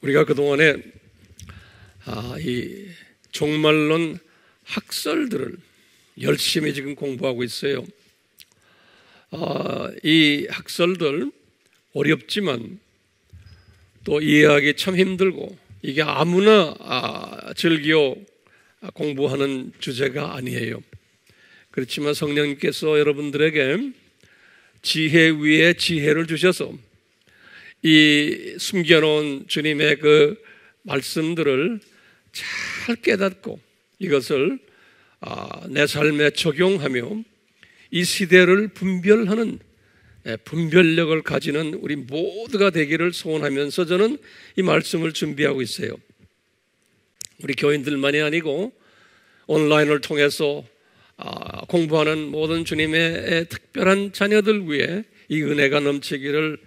우리가 그동안에 아, 이 종말론 학설들을 열심히 지금 공부하고 있어요. 아, 이 학설들 어렵지만 또 이해하기 참 힘들고 이게 아무나 아, 즐겨 공부하는 주제가 아니에요. 그렇지만 성령님께서 여러분들에게 지혜 위에 지혜를 주셔서 이 숨겨놓은 주님의 그 말씀들을 잘 깨닫고 이것을 아, 내 삶에 적용하며 이 시대를 분별하는 예, 분별력을 가지는 우리 모두가 되기를 소원하면서 저는 이 말씀을 준비하고 있어요. 우리 교인들만이 아니고 온라인을 통해서 아, 공부하는 모든 주님의 특별한 자녀들 위해 이 은혜가 넘치기를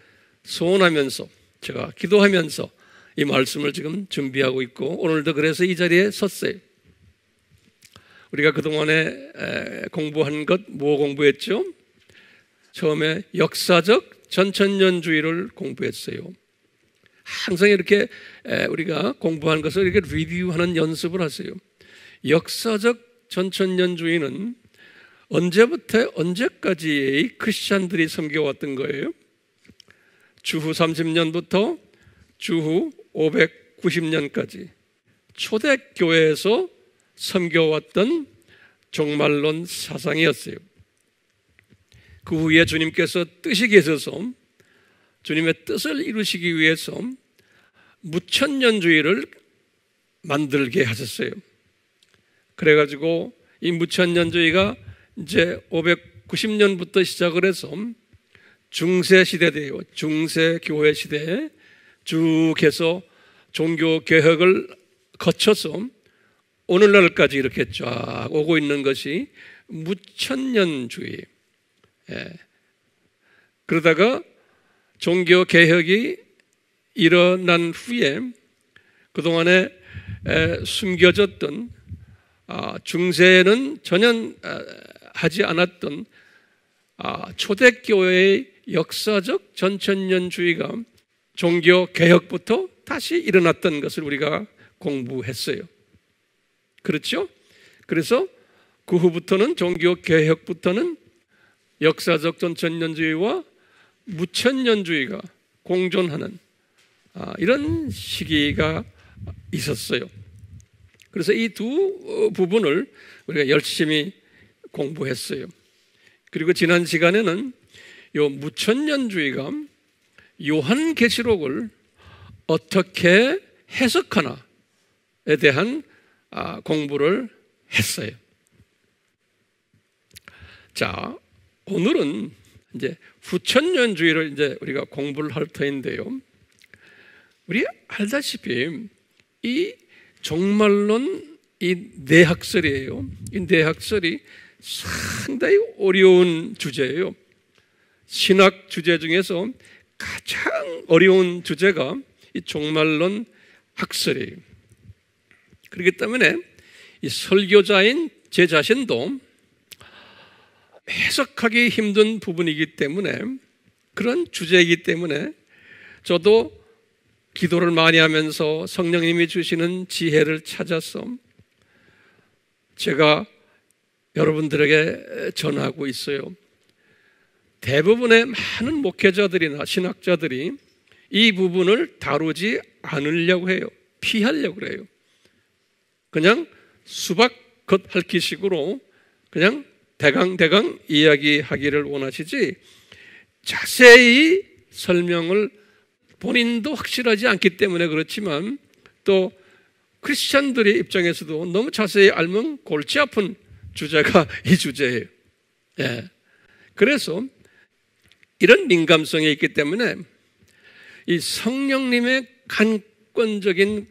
소원하면서 제가 기도하면서 이 말씀을 지금 준비하고 있고 오늘도 그래서 이 자리에 섰어요. 우리가 그동안에 공부한 것 뭐 공부했죠? 처음에 역사적 전천년주의를 공부했어요. 항상 이렇게 우리가 공부한 것을 이렇게 리뷰하는 연습을 하세요. 역사적 전천년주의는 언제부터 언제까지의 크리스천들이 섬겨왔던 거예요? 주후 30년부터 주후 590년까지 초대교회에서 섬겨왔던 종말론 사상이었어요. 그 후에 주님께서 뜻이 계셔서 주님의 뜻을 이루시기 위해서 무천년주의를 만들게 하셨어요. 그래가지고 이 무천년주의가 이제 590년부터 시작을 해서 중세 시대대요. 중세 교회 시대에 쭉 해서 종교 개혁을 거쳐서 오늘날까지 이렇게 쫙 오고 있는 것이 무천년주의. 예. 그러다가 종교 개혁이 일어난 후에 그동안에 숨겨졌던 아, 중세에는 전혀 하지 않았던 아, 초대교회의 역사적 전천년주의가 종교 개혁부터 다시 일어났던 것을 우리가 공부했어요. 그렇죠? 그래서 그 후부터는 종교 개혁부터는 역사적 전천년주의와 무천년주의가 공존하는 아, 이런 시기가 있었어요. 그래서 이두 어, 부분을 우리가 열심히 공부했어요. 그리고 지난 시간에는 요 무천년주의가 요한계시록을 어떻게 해석하나에 대한 아, 공부를 했어요. 자, 오늘은 이제 후천년주의를 이제 우리가 공부를 할 터인데요. 우리 알다시피 이 종말론 이 내학설이에요. 네 이 내학설이 네 상당히 어려운 주제예요. 신학 주제 중에서 가장 어려운 주제가 이 종말론 학설이에요. 그렇기 때문에 이 설교자인 제 자신도 해석하기 힘든 부분이기 때문에 그런 주제이기 때문에 저도 기도를 많이 하면서 성령님이 주시는 지혜를 찾아서 제가 여러분들에게 전하고 있어요. 대부분의 많은 목회자들이나 신학자들이 이 부분을 다루지 않으려고 해요. 피하려고 해요 그냥 수박 겉핥기식으로 그냥 대강대강 이야기하기를 원하시지 자세히 설명을 본인도 확실하지 않기 때문에 그렇지만 또 크리스천들의 입장에서도 너무 자세히 알면 골치 아픈 주제가 이 주제예요. 예. 그래서 이런 민감성이 있기 때문에 이 성령님의 간권적인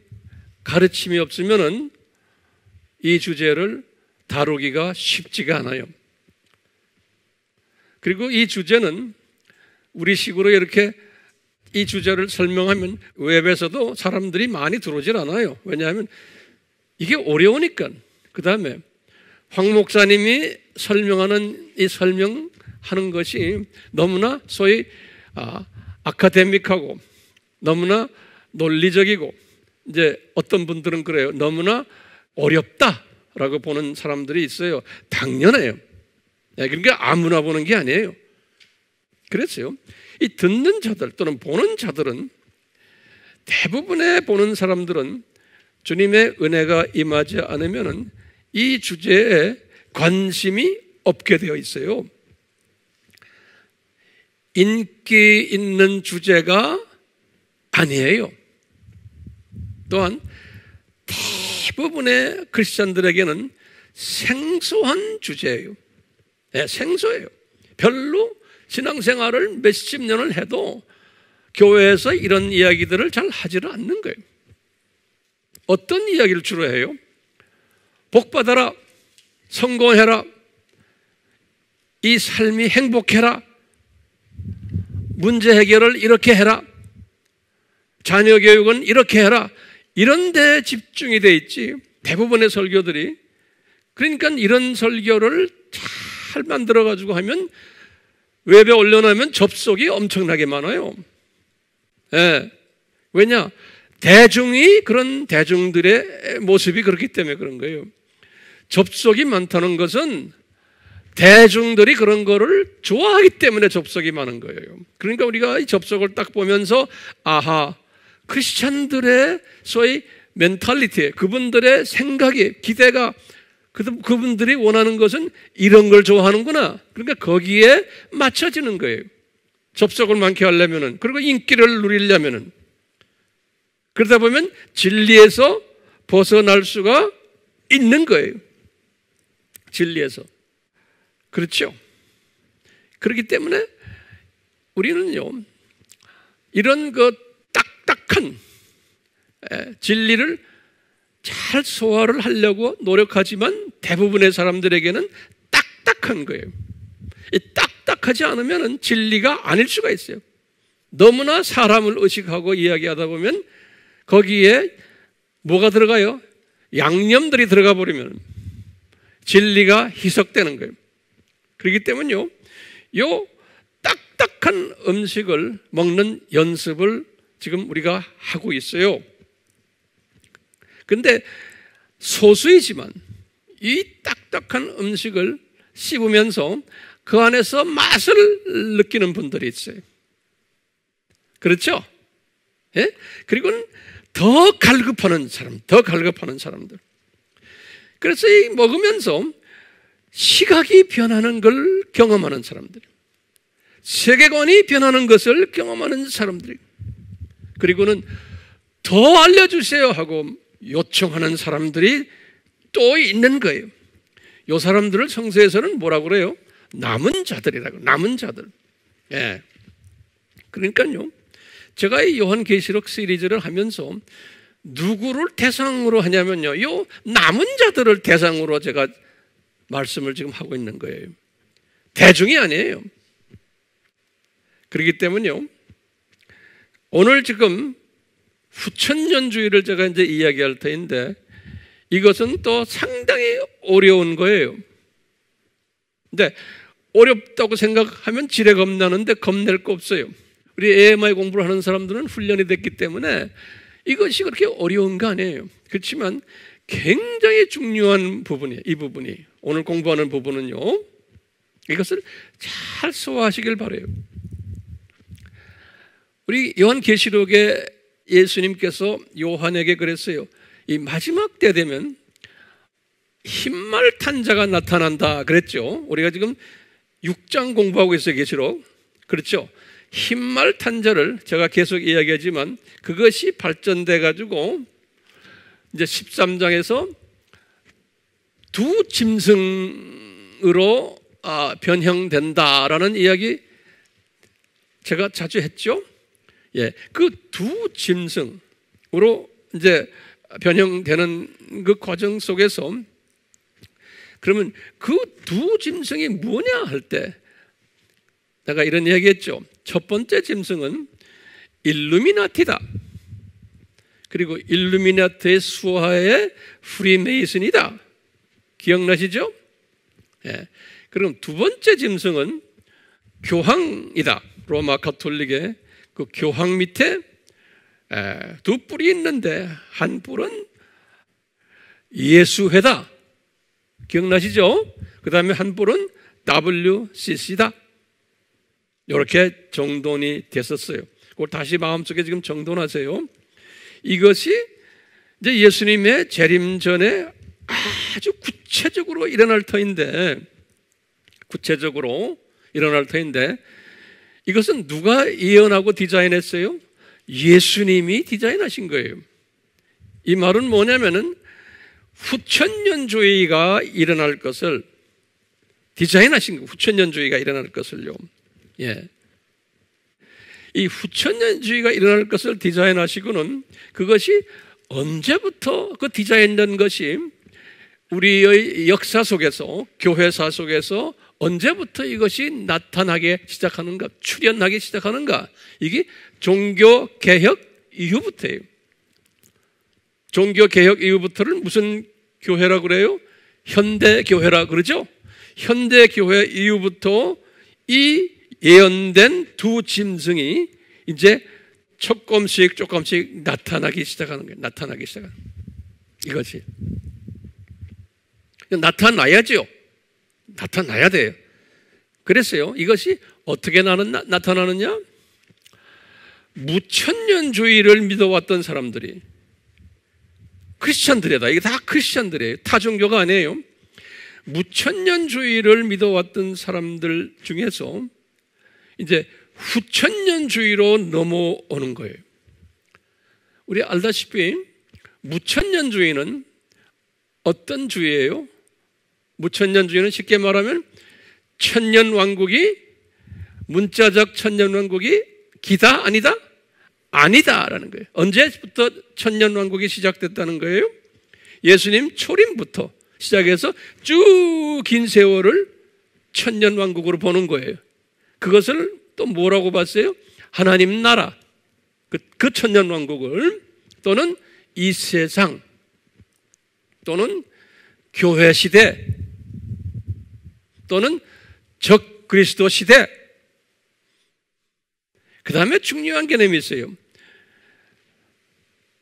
가르침이 없으면은 이 주제를 다루기가 쉽지가 않아요. 그리고 이 주제는 우리 식으로 이렇게 이 주제를 설명하면 웹에서도 사람들이 많이 들어오질 않아요. 왜냐하면 이게 어려우니까. 그 다음에 황 목사님이 설명하는 이 설명 하는 것이 너무나 소위 아, 아카데믹하고 너무나 논리적이고 이제 어떤 분들은 그래요. 너무나 어렵다라고 보는 사람들이 있어요. 당연해요. 네, 그러니까 아무나 보는 게 아니에요. 그랬어요. 이 듣는 자들 또는 보는 자들은 대부분의 보는 사람들은 주님의 은혜가 임하지 않으면 이 주제에 관심이 없게 되어 있어요. 인기 있는 주제가 아니에요. 또한 대부분의 크리스천들에게는 생소한 주제예요. 네, 생소해요. 별로 신앙생활을 몇십 년을 해도 교회에서 이런 이야기들을 잘 하지를 않는 거예요. 어떤 이야기를 주로 해요? 복 받아라, 성공해라, 이 삶이 행복해라, 문제 해결을 이렇게 해라. 자녀 교육은 이렇게 해라. 이런 데 집중이 돼 있지. 대부분의 설교들이. 그러니까 이런 설교를 잘 만들어 가지고 하면 웹에 올려놓으면 접속이 엄청나게 많아요. 예. 왜냐? 대중이 그런 대중들의 모습이 그렇기 때문에 그런 거예요. 접속이 많다는 것은 대중들이 그런 거를 좋아하기 때문에 접속이 많은 거예요. 그러니까 우리가 이 접속을 딱 보면서 아하 크리스찬들의 소위 멘탈리티, 그분들의 생각이 기대가 그분들이 원하는 것은 이런 걸 좋아하는구나. 그러니까 거기에 맞춰지는 거예요. 접속을 많게 하려면은 그리고 인기를 누리려면은 그러다 보면 진리에서 벗어날 수가 있는 거예요. 진리에서. 그렇죠? 그렇기 때문에 우리는요, 이런 그 딱딱한 예, 진리를 잘 소화를 하려고 노력하지만 대부분의 사람들에게는 딱딱한 거예요. 딱딱하지 않으면 진리가 아닐 수가 있어요. 너무나 사람을 의식하고 이야기하다 보면 거기에 뭐가 들어가요? 양념들이 들어가 버리면 진리가 희석되는 거예요. 그렇기 때문에요. 요 딱딱한 음식을 먹는 연습을 지금 우리가 하고 있어요. 근데 소수이지만 이 딱딱한 음식을 씹으면서 그 안에서 맛을 느끼는 분들이 있어요. 그렇죠? 예? 그리고는 더 갈급하는 사람, 더 갈급하는 사람들. 그래서 이 먹으면서 시각이 변하는 걸 경험하는 사람들, 세계관이 변하는 것을 경험하는 사람들, 그리고는 더 알려주세요 하고 요청하는 사람들이 또 있는 거예요. 요 사람들을 성서에서는 뭐라고 그래요? 남은 자들이라고, 남은 자들. 예. 그러니까요. 제가 이 요한계시록 시리즈를 하면서 누구를 대상으로 하냐면요. 요 남은 자들을 대상으로 제가 말씀을 지금 하고 있는 거예요. 대중이 아니에요. 그렇기 때문에요. 오늘 지금 후천년주의를 제가 이제 이야기할 터인데 이것은 또 상당히 어려운 거예요. 근데 어렵다고 생각하면 지레 겁나는데 겁낼 거 없어요. 우리 AMI 공부를 하는 사람들은 훈련이 됐기 때문에 이것이 그렇게 어려운 거 아니에요. 그렇지만 굉장히 중요한 부분이에요. 이 부분이. 오늘 공부하는 부분은요. 이것을 잘 소화하시길 바래요. 우리 요한 계시록에 예수님께서 요한에게 그랬어요. 이 마지막 때 되면 흰말탄 자가 나타난다 그랬죠. 우리가 지금 6장 공부하고 있어요, 계시록. 그렇죠. 흰말탄 자를 제가 계속 이야기하지만 그것이 발전돼 가지고 이제 13장에서 두 짐승으로 아, 변형된다라는 이야기 제가 자주 했죠. 예, 그 두 짐승으로 이제 변형되는 그 과정 속에서 그러면 그 두 짐승이 뭐냐 할 때 내가 이런 이야기했죠. 첫 번째 짐승은 일루미나티다. 그리고 일루미나티의수하에 프리메이슨이다. 기억나시죠? 예. 그럼 두 번째 짐승은 교황이다. 로마 가톨릭의 그 교황 밑에 두 뿔이 있는데 한 뿔은 예수회다. 기억나시죠? 그 다음에 한 뿔은 WCC다. 이렇게 정돈이 됐었어요. 그걸 다시 마음속에 지금 정돈하세요. 이것이 이제 예수님의 재림 전에 아주 구체적으로 일어날 터인데 구체적으로 일어날 터인데 이것은 누가 예언하고 디자인했어요? 예수님이 디자인하신 거예요. 이 말은 뭐냐면은 후천년주의가 일어날 것을 디자인하신 거예요 후천년주의가 일어날 것을요. 예. 이 후천년주의가 일어날 것을 디자인하시고는 그것이 언제부터 그 디자인된 것이 우리의 역사 속에서 교회사 속에서 언제부터 이것이 나타나게 시작하는가, 출현하기 시작하는가. 이게 종교 개혁 이후부터예요. 종교 개혁 이후부터를 무슨 교회라 그래요? 현대 교회라 그러죠? 현대 교회 이후부터 이 예언된 두 짐승이 이제 조금씩 조금씩 나타나기 시작하는 거예요. 나타나기 시작하는 거예요. 이것이 나타나야죠. 나타나야 돼요. 그랬어요 이것이 어떻게 나는, 나, 타나느냐 무천년주의를 믿어왔던 사람들이 크리스천들이다. 이게 다 크리스천들이에요. 타종교가 아니에요. 무천년주의를 믿어왔던 사람들 중에서 이제 후천년주의로 넘어오는 거예요. 우리 알다시피 무천년주의는 어떤 주의예요? 무천년 중에는 쉽게 말하면 천년 왕국이 문자적 천년 왕국이 기다 아니다 아니다라는 거예요. 언제부터 천년 왕국이 시작됐다는 거예요? 예수님 초림부터 시작해서 쭉 긴 세월을 천년 왕국으로 보는 거예요. 그것을 또 뭐라고 봤어요? 하나님 나라 그, 그 천년 왕국을 또는 이 세상 또는 교회 시대 또는 적 그리스도 시대. 그 다음에 중요한 개념이 있어요.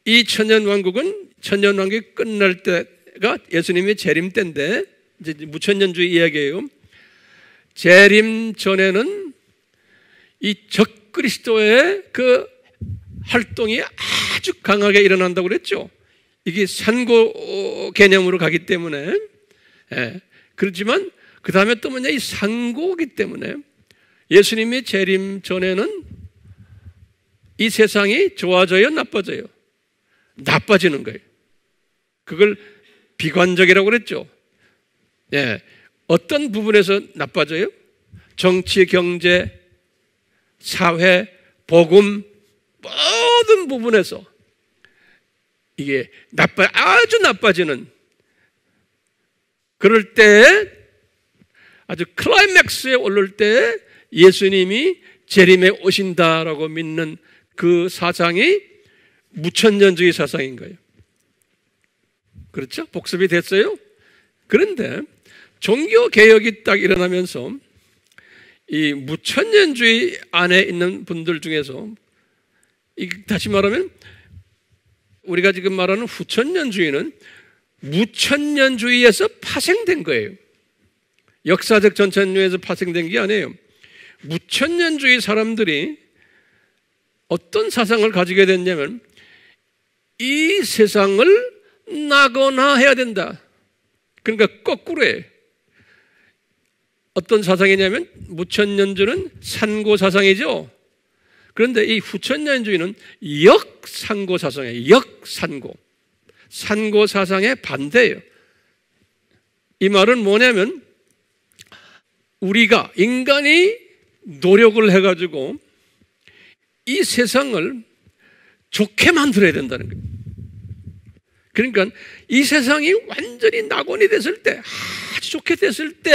이 천년왕국은 천년왕국이 끝날 때가 예수님의 재림 때인데, 이제 무천년주의 이야기예요. 재림 전에는 이 적 그리스도의 그 활동이 아주 강하게 일어난다고 그랬죠. 이게 산고 개념으로 가기 때문에. 예. 그렇지만 그 다음에 또 뭐냐? 이 상고기 때문에 예수님의 재림 전에는 이 세상이 좋아져요? 나빠져요? 나빠지는 거예요. 그걸 비관적이라고 그랬죠. 예. 어떤 부분에서 나빠져요? 정치, 경제, 사회, 복음, 모든 부분에서 이게 나빠, 아주 나빠지는 그럴 때 아주 클라이맥스에 오를 때 예수님이 재림에 오신다라고 믿는 그 사상이 무천년주의 사상인 거예요. 그렇죠? 복습이 됐어요? 그런데 종교 개혁이 딱 일어나면서 이 무천년주의 안에 있는 분들 중에서 다시 말하면 우리가 지금 말하는 후천년주의는 무천년주의에서 파생된 거예요. 역사적 전천후에서 파생된 게 아니에요. 무천년주의 사람들이 어떤 사상을 가지게 됐냐면 이 세상을 나거나 해야 된다. 그러니까 거꾸로 해. 어떤 사상이냐면 무천년주는 산고 사상이죠. 그런데 이 후천년주의는 역산고 사상이에요. 역산고. 산고 사상의 반대예요. 이 말은 뭐냐면 우리가 인간이 노력을 해가지고 이 세상을 좋게 만들어야 된다는 거예요. 그러니까 이 세상이 완전히 낙원이 됐을 때, 아주 좋게 됐을 때,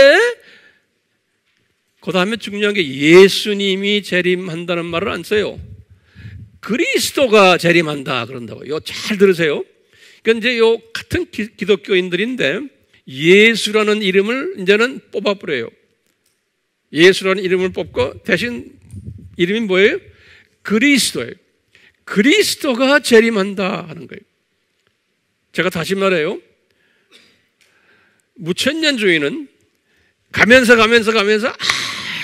그 다음에 중요한 게 예수님이 재림한다는 말을 안 써요. 그리스도가 재림한다 그런다고. 요잘 들으세요. 그러니까 이제 요 같은 기, 기독교인들인데 예수라는 이름을 이제는 뽑아버려요. 예수라는 이름을 뽑고 대신 이름이 뭐예요? 그리스도예요. 그리스도가 재림한다 하는 거예요. 제가 다시 말해요. 무천년주의는 가면서 가면서 가면서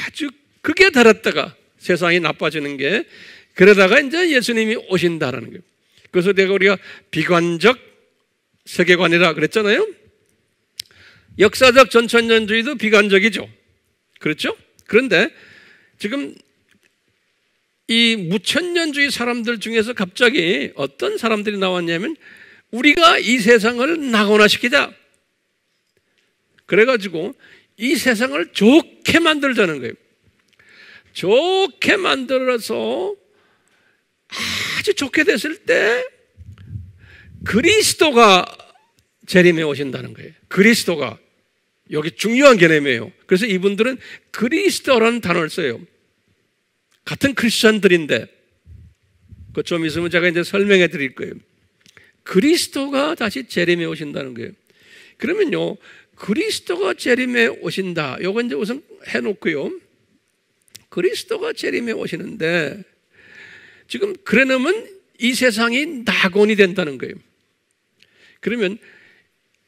아주 크게 달았다가 세상이 나빠지는 게 그러다가 이제 예수님이 오신다라는 거예요. 그래서 내가 우리가 비관적 세계관이라 그랬잖아요. 역사적 전천년주의도 비관적이죠. 그렇죠? 그런데 지금 이 무천년주의 사람들 중에서 갑자기 어떤 사람들이 나왔냐면 우리가 이 세상을 낙원화시키자. 그래가지고 이 세상을 좋게 만들자는 거예요. 좋게 만들어서 아주 좋게 됐을 때 그리스도가 재림에 오신다는 거예요. 그리스도가 여기 중요한 개념이에요. 그래서 이분들은 그리스도라는 단어를 써요. 같은 크리스천들인데 그좀 있으면 제가 이제 설명해 드릴 거예요. 그리스도가 다시 재림에 오신다는 거예요. 그러면요. 그리스도가 재림에 오신다. 요거 이제 우선 해 놓고요. 그리스도가 재림에 오시는데 지금 그래 놓으면 이 세상이 낙원이 된다는 거예요. 그러면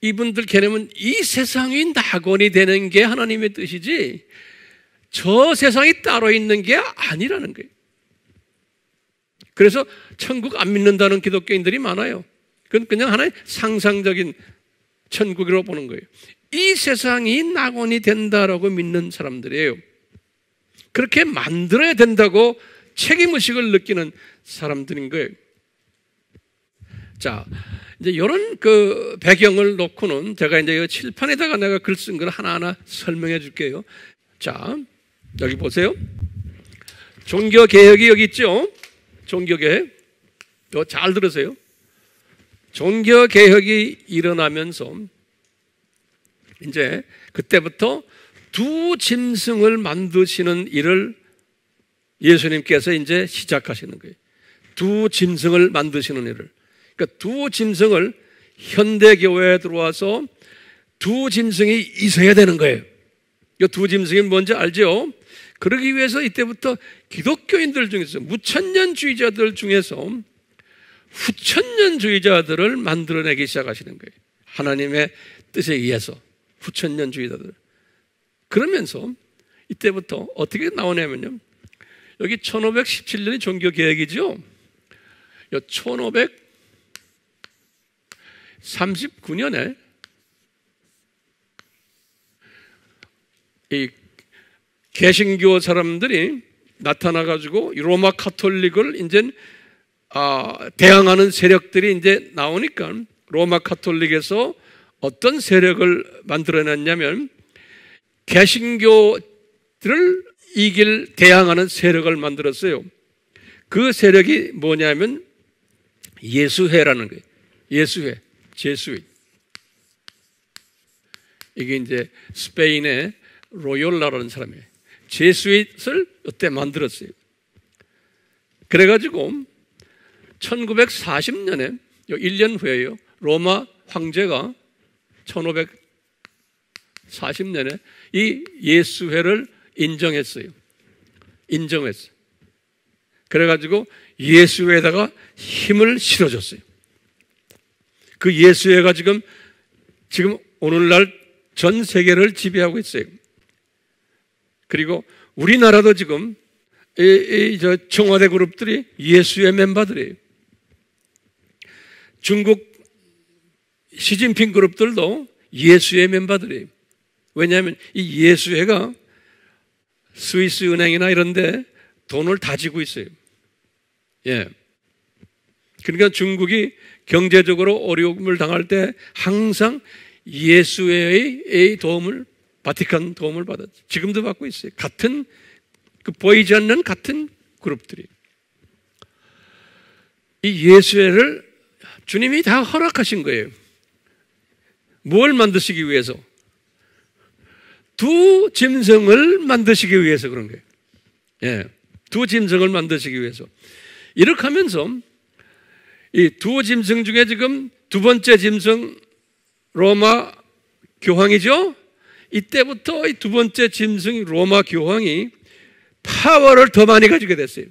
이분들 개념은 이 세상이 낙원이 되는 게 하나님의 뜻이지 저 세상이 따로 있는 게 아니라는 거예요. 그래서 천국 안 믿는다는 기독교인들이 많아요. 그건 그냥 하나의 상상적인 천국이라고 보는 거예요. 이 세상이 낙원이 된다라고 믿는 사람들이에요. 그렇게 만들어야 된다고 책임의식을 느끼는 사람들인 거예요. 자, 이제 이런 그 배경을 놓고는 제가 이제 이 칠판에다가 내가 글 쓴 걸 하나하나 설명해 줄게요. 자, 여기 보세요. 종교개혁이 여기 있죠? 종교개혁. 잘 들으세요. 종교개혁이 일어나면서 이제 그때부터 두 짐승을 만드시는 일을 예수님께서 이제 시작하시는 거예요. 두 짐승을 만드시는 일을. 그러니까 두 짐승을 현대 교회에 들어와서 두 짐승이 있어야 되는 거예요. 이 두 짐승이 뭔지 알죠? 그러기 위해서 이때부터 기독교인들 중에서 무천년주의자들 중에서 후천년주의자들을 만들어내기 시작하시는 거예요. 하나님의 뜻에 의해서 후천년주의자들. 그러면서 이때부터 어떻게 나오냐면요. 여기 1517년이 종교개혁이죠. 1517, 39년에 이 개신교 사람들이 나타나 가지고 로마 카톨릭을 이제 아, 대항하는 세력들이 이제 나오니까 로마 카톨릭에서 어떤 세력을 만들어냈냐면 개신교들을 이길 대항하는 세력을 만들었어요. 그 세력이 뭐냐면 예수회라는 거예요. 예수회. 제수잇. 이게 이제 스페인의 로욜라라는 사람이에요. 제수잇을 그때 만들었어요. 그래가지고 1940년에 1년 후에요. 로마 황제가 1540년에 이 예수회를 인정했어요. 인정했어요. 그래가지고 예수회에다가 힘을 실어줬어요. 그 예수회가 지금 지금 오늘날 전 세계를 지배하고 있어요. 그리고 우리나라도 지금 이, 이, 저 청와대 그룹들이 예수회 멤버들이에요. 중국 시진핑 그룹들도 예수회 멤버들이에요. 왜냐하면 이 예수회가 스위스 은행이나 이런데 돈을 다지고 있어요. 예. 그러니까 중국이 경제적으로 어려움을 당할 때 항상 예수의 도움을 바티칸 도움을 받았죠. 지금도 받고 있어요. 같은 그 보이지 않는 같은 그룹들이 이 예수회를 주님이 다 허락하신 거예요. 뭘 만드시기 위해서? 두 짐승을 만드시기 위해서 그런 거예요. 예. 두 짐승을 만드시기 위해서. 이렇게 하면서 이두 짐승 중에 지금 두 번째 짐승 로마 교황이죠. 이때부터 이 두 번째 짐승 이 로마 교황이 파워를 더 많이 가지게 됐어요.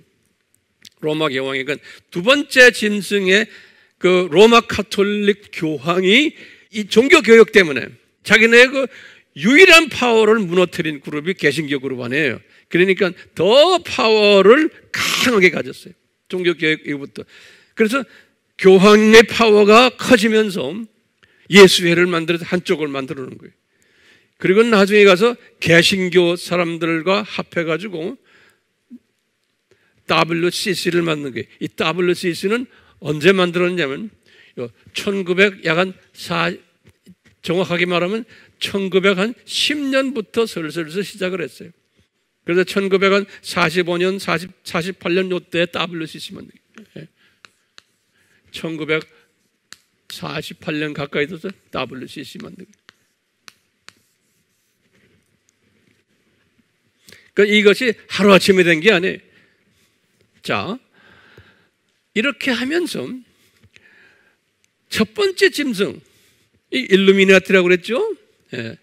로마 교황이 그두 그러니까 번째 짐승의 그 로마 카톨릭 교황이 이 종교 교역 때문에 자기네 그 유일한 파워를 무너뜨린 그룹이 개신교 그룹 아니에요. 그러니까 더 파워를 강하게 가졌어요. 종교 교역 이후부터. 그래서 교황의 파워가 커지면서 예수회를 만들어서 한쪽을 만들어 놓은 거예요. 그리고 나중에 가서 개신교 사람들과 합해가지고 WCC를 만든 거예요. 이 WCC는 언제 만들었냐면 1900 약간 사 정확하게 말하면 1910년부터 슬슬슬 시작을 했어요. 그래서 1945년, 40, 48년 요때 WCC 만든 거예요. 예. 1948년 가까이 돼서 WCC 만들고 그러니까 이것이 하루아침에 된 게 아니에요. 자, 이렇게 하면서 첫 번째 짐승, 이 일루미나티라고 그랬죠? 예.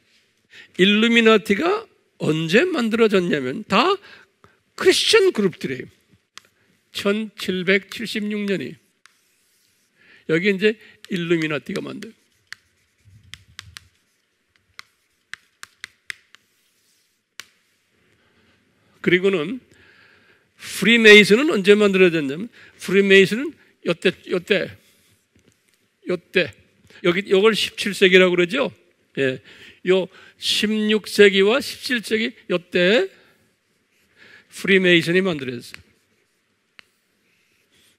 일루미나티가 언제 만들어졌냐면 다 크리스천 그룹들이에요. 1776년이 에요 여기 이제 일루미나티가 만든 그리고는 프리메이슨은 언제 만들어졌냐면 프리메이슨은 요때 요때 요때 여기 이걸 17세기라고 그러죠. 예. 요 16세기와 17세기 요때 프리메이슨이 만들어졌어요.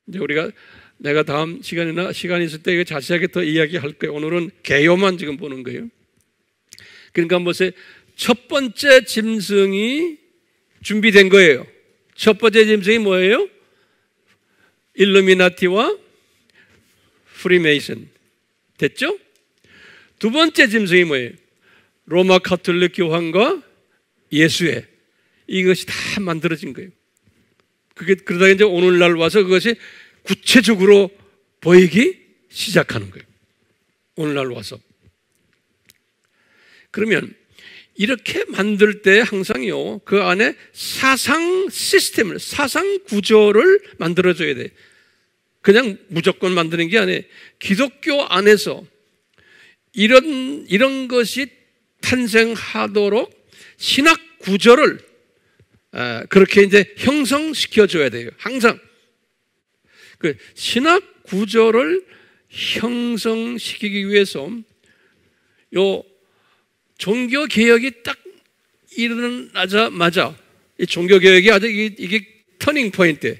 이제 우리가 내가 다음 시간이나 시간 있을 때 이거 자세하게 더 이야기할 거예요. 오늘은 개요만 지금 보는 거예요. 그러니까 보세요. 첫 번째 짐승이 준비된 거예요. 첫 번째 짐승이 뭐예요? 일루미나티와 프리메이슨. 됐죠? 두 번째 짐승이 뭐예요? 로마 카톨릭 교황과 예수의 이것이 다 만들어진 거예요. 그게 그러다 이제 오늘날 와서 그것이 구체적으로 보이기 시작하는 거예요. 오늘날 와서. 그러면 이렇게 만들 때 항상요, 그 안에 사상 시스템을, 사상 구조를 만들어줘야 돼. 그냥 무조건 만드는 게 아니에요. 기독교 안에서 이런, 이런 것이 탄생하도록 신학 구조를 그렇게 이제 형성시켜줘야 돼요. 항상. 그 신학 구조를 형성시키기 위해서 요 종교 개혁이 딱 일어나자마자 이 종교 개혁이 아주 이게, 이게 터닝 포인트,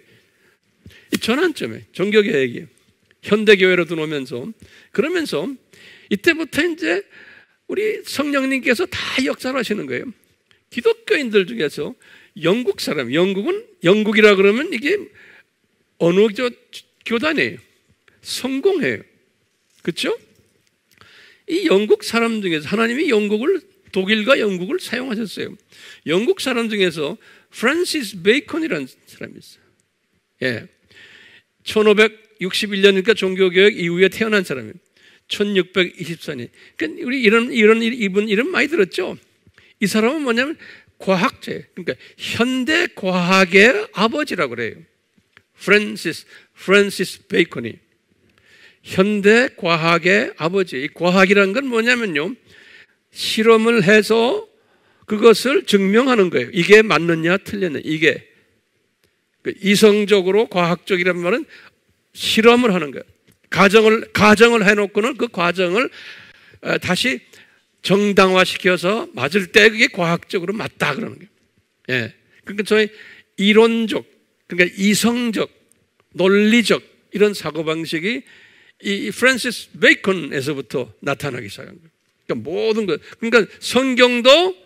전환점에 종교 개혁이 현대 교회로 들어오면서 그러면서 이때부터 이제 우리 성령님께서 다 역사를 하시는 거예요. 기독교인들 중에서 영국 사람, 영국은 영국이라 그러면 이게 어느 교, 교단이에요? 성공해요. 그렇이 영국 사람 중에서 하나님이 영국을 독일과 영국을 사용하셨어요. 영국 사람 중에서 프란시스 베이컨이라는 사람이 있어요. 예. 1561년이니까 종교개혁 이후에 태어난 사람이에요. 1624년. 그러니까 우리 이런, 이런, 이분 이름 많이 들었죠? 이 사람은 뭐냐면 과학자예요. 그러니까 현대 과학의 아버지라고 그래요. 프랜시스, 프랜시스 베이컨이 현대 과학의 아버지. 과학이라는 건 뭐냐면요. 실험을 해서 그것을 증명하는 거예요. 이게 맞느냐, 틀렸냐. 이게. 그 이성적으로 과학적이라는 말은 실험을 하는 거예요. 가정을, 가정을 해놓고는 그 과정을 어, 다시 정당화시켜서 맞을 때 그게 과학적으로 맞다 그러는 거예요. 예. 그러니까 저희 이론적, 그러니까 이성적, 논리적 이런 사고방식이 이 프란시스 베이컨에서부터 나타나기 시작한 거예요. 그러니까 모든 것. 그러니까 성경도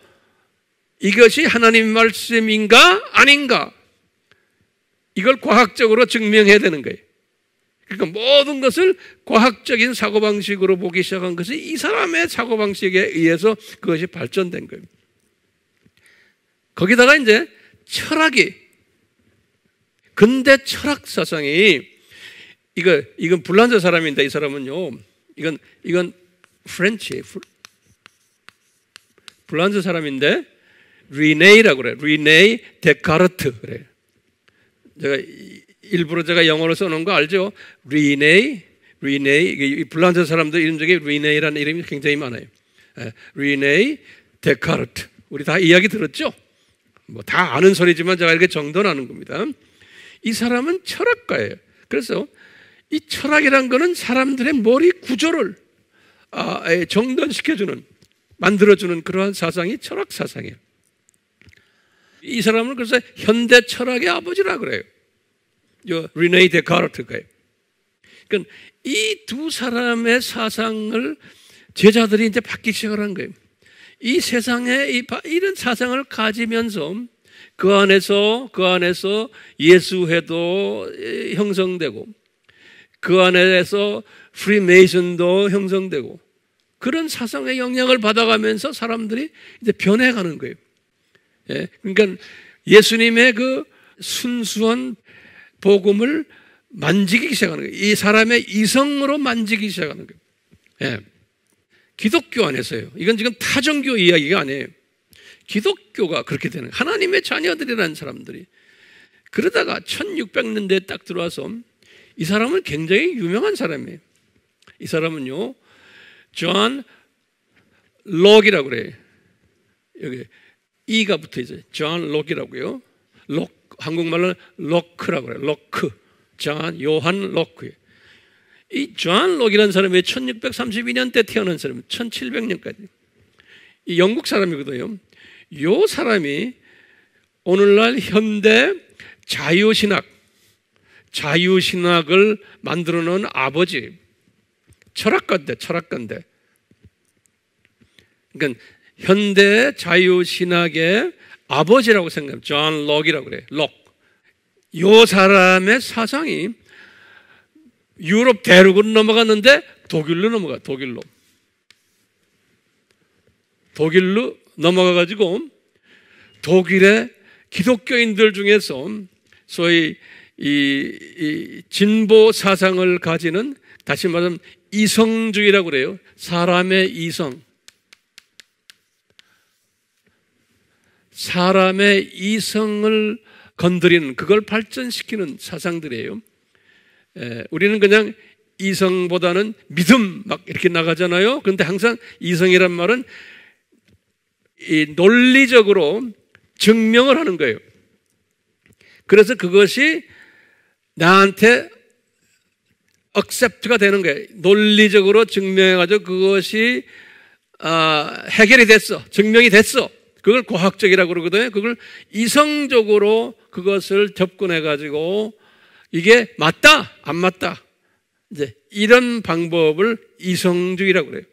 이것이 하나님 말씀인가 아닌가 이걸 과학적으로 증명해야 되는 거예요. 그러니까 모든 것을 과학적인 사고방식으로 보기 시작한 것이 이 사람의 사고방식에 의해서 그것이 발전된 거예요. 거기다가 이제 철학이 근대 철학 사상이 이거 이건 불란자 사람인데 이 사람은요. 이건 이건 프렌치 불란자 사람인데 리네이라고 그래. 리네이 데카르트 그래. 제가 일부러 제가 영어로 써놓은 거 알죠? 리네이, 리네이 불란자 사람들 이름 중에 리네이라는 이름이 굉장히 많아요. 예, 리네이 데카르트 우리 다 이야기 들었죠? 뭐 다 아는 소리지만 제가 이렇게 정돈하는 겁니다. 이 사람은 철학가예요. 그래서 이 철학이란 것은 사람들의 머리 구조를 아, 정돈시켜주는, 만들어주는 그러한 사상이 철학 사상이에요. 이사람은 그래서 현대 철학의 아버지라 그래요. 요 리네이 데카르트가요. 그러니까 이두 사람의 사상을 제자들이 이제 받기 시작을 한 거예요. 이 세상에 이, 이런 사상을 가지면서 그 안에서 그 안에서 예수회도 형성되고 그 안에서 프리메이슨도 형성되고 그런 사상의 영향을 받아가면서 사람들이 이제 변해가는 거예요. 예, 그러니까 예수님의 그 순수한 복음을 만지기 시작하는 거예요. 이 사람의 이성으로 만지기 시작하는 거예요. 예, 기독교 안에서요. 이건 지금 타종교 이야기가 아니에요. 기독교가 그렇게 되는 하나님의 자녀들이라는 사람들이 그러다가 1600년대에 딱 들어와서 이 사람은 굉장히 유명한 사람이에요. 이 사람은요. 존 록이라고 그래. 여기 이가 붙어 있어요. 존 록이라고요. 록 한국말로는 크라고 그래. 로크. 존 요한 로크. 이 존 록이라는 사람이 1632년 때 태어난 사람, 1700년까지. 이 영국 사람이거든요. 요 사람이 오늘날 현대 자유신학, 자유신학을 만들어 놓은 아버지, 철학가인데, 철학가인데. 그러니까 현대 자유신학의 아버지라고 생각합니다. 존 록이라고 그래요. 록. 요 사람의 사상이 유럽 대륙으로 넘어갔는데 독일로 넘어가, 독일로. 독일로 넘어가가지고 독일의 기독교인들 중에서 소위 이, 이 진보 사상을 가지는 다시 말하면 이성주의라고 그래요. 사람의 이성. 사람의 이성을 건드리는 그걸 발전시키는 사상들이에요. 에, 우리는 그냥 이성보다는 믿음 막 이렇게 나가잖아요. 그런데 항상 이성이란 말은 이 논리적으로 증명을 하는 거예요. 그래서 그것이 나한테 억셉트가 되는 거예요. 논리적으로 증명해가지고 그것이 아, 해결이 됐어. 증명이 됐어. 그걸 과학적이라고 그러거든요. 그걸 이성적으로 그것을 접근해가지고 이게 맞다, 안 맞다. 이제 이런 방법을 이성주의라고 그래요.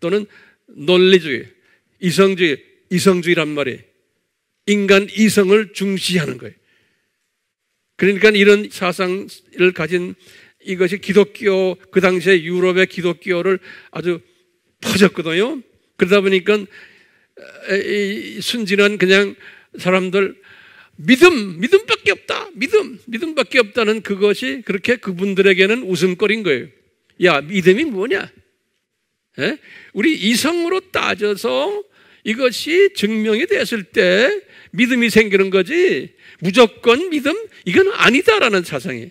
또는 논리주의. 이성주의, 이성주의란 말이 인간 이성을 중시하는 거예요. 그러니까 이런 사상을 가진 이것이 기독교, 그 당시에 유럽의 기독교를 아주 퍼졌거든요. 그러다 보니까 순진한 그냥 사람들 믿음, 믿음밖에 없다. 믿음, 믿음밖에 없다는 그것이 그렇게 그분들에게는 웃음거리인 거예요. 야, 믿음이 뭐냐? 에? 우리 이성으로 따져서 이것이 증명이 됐을 때 믿음이 생기는 거지 무조건 믿음 이건 아니다라는 사상이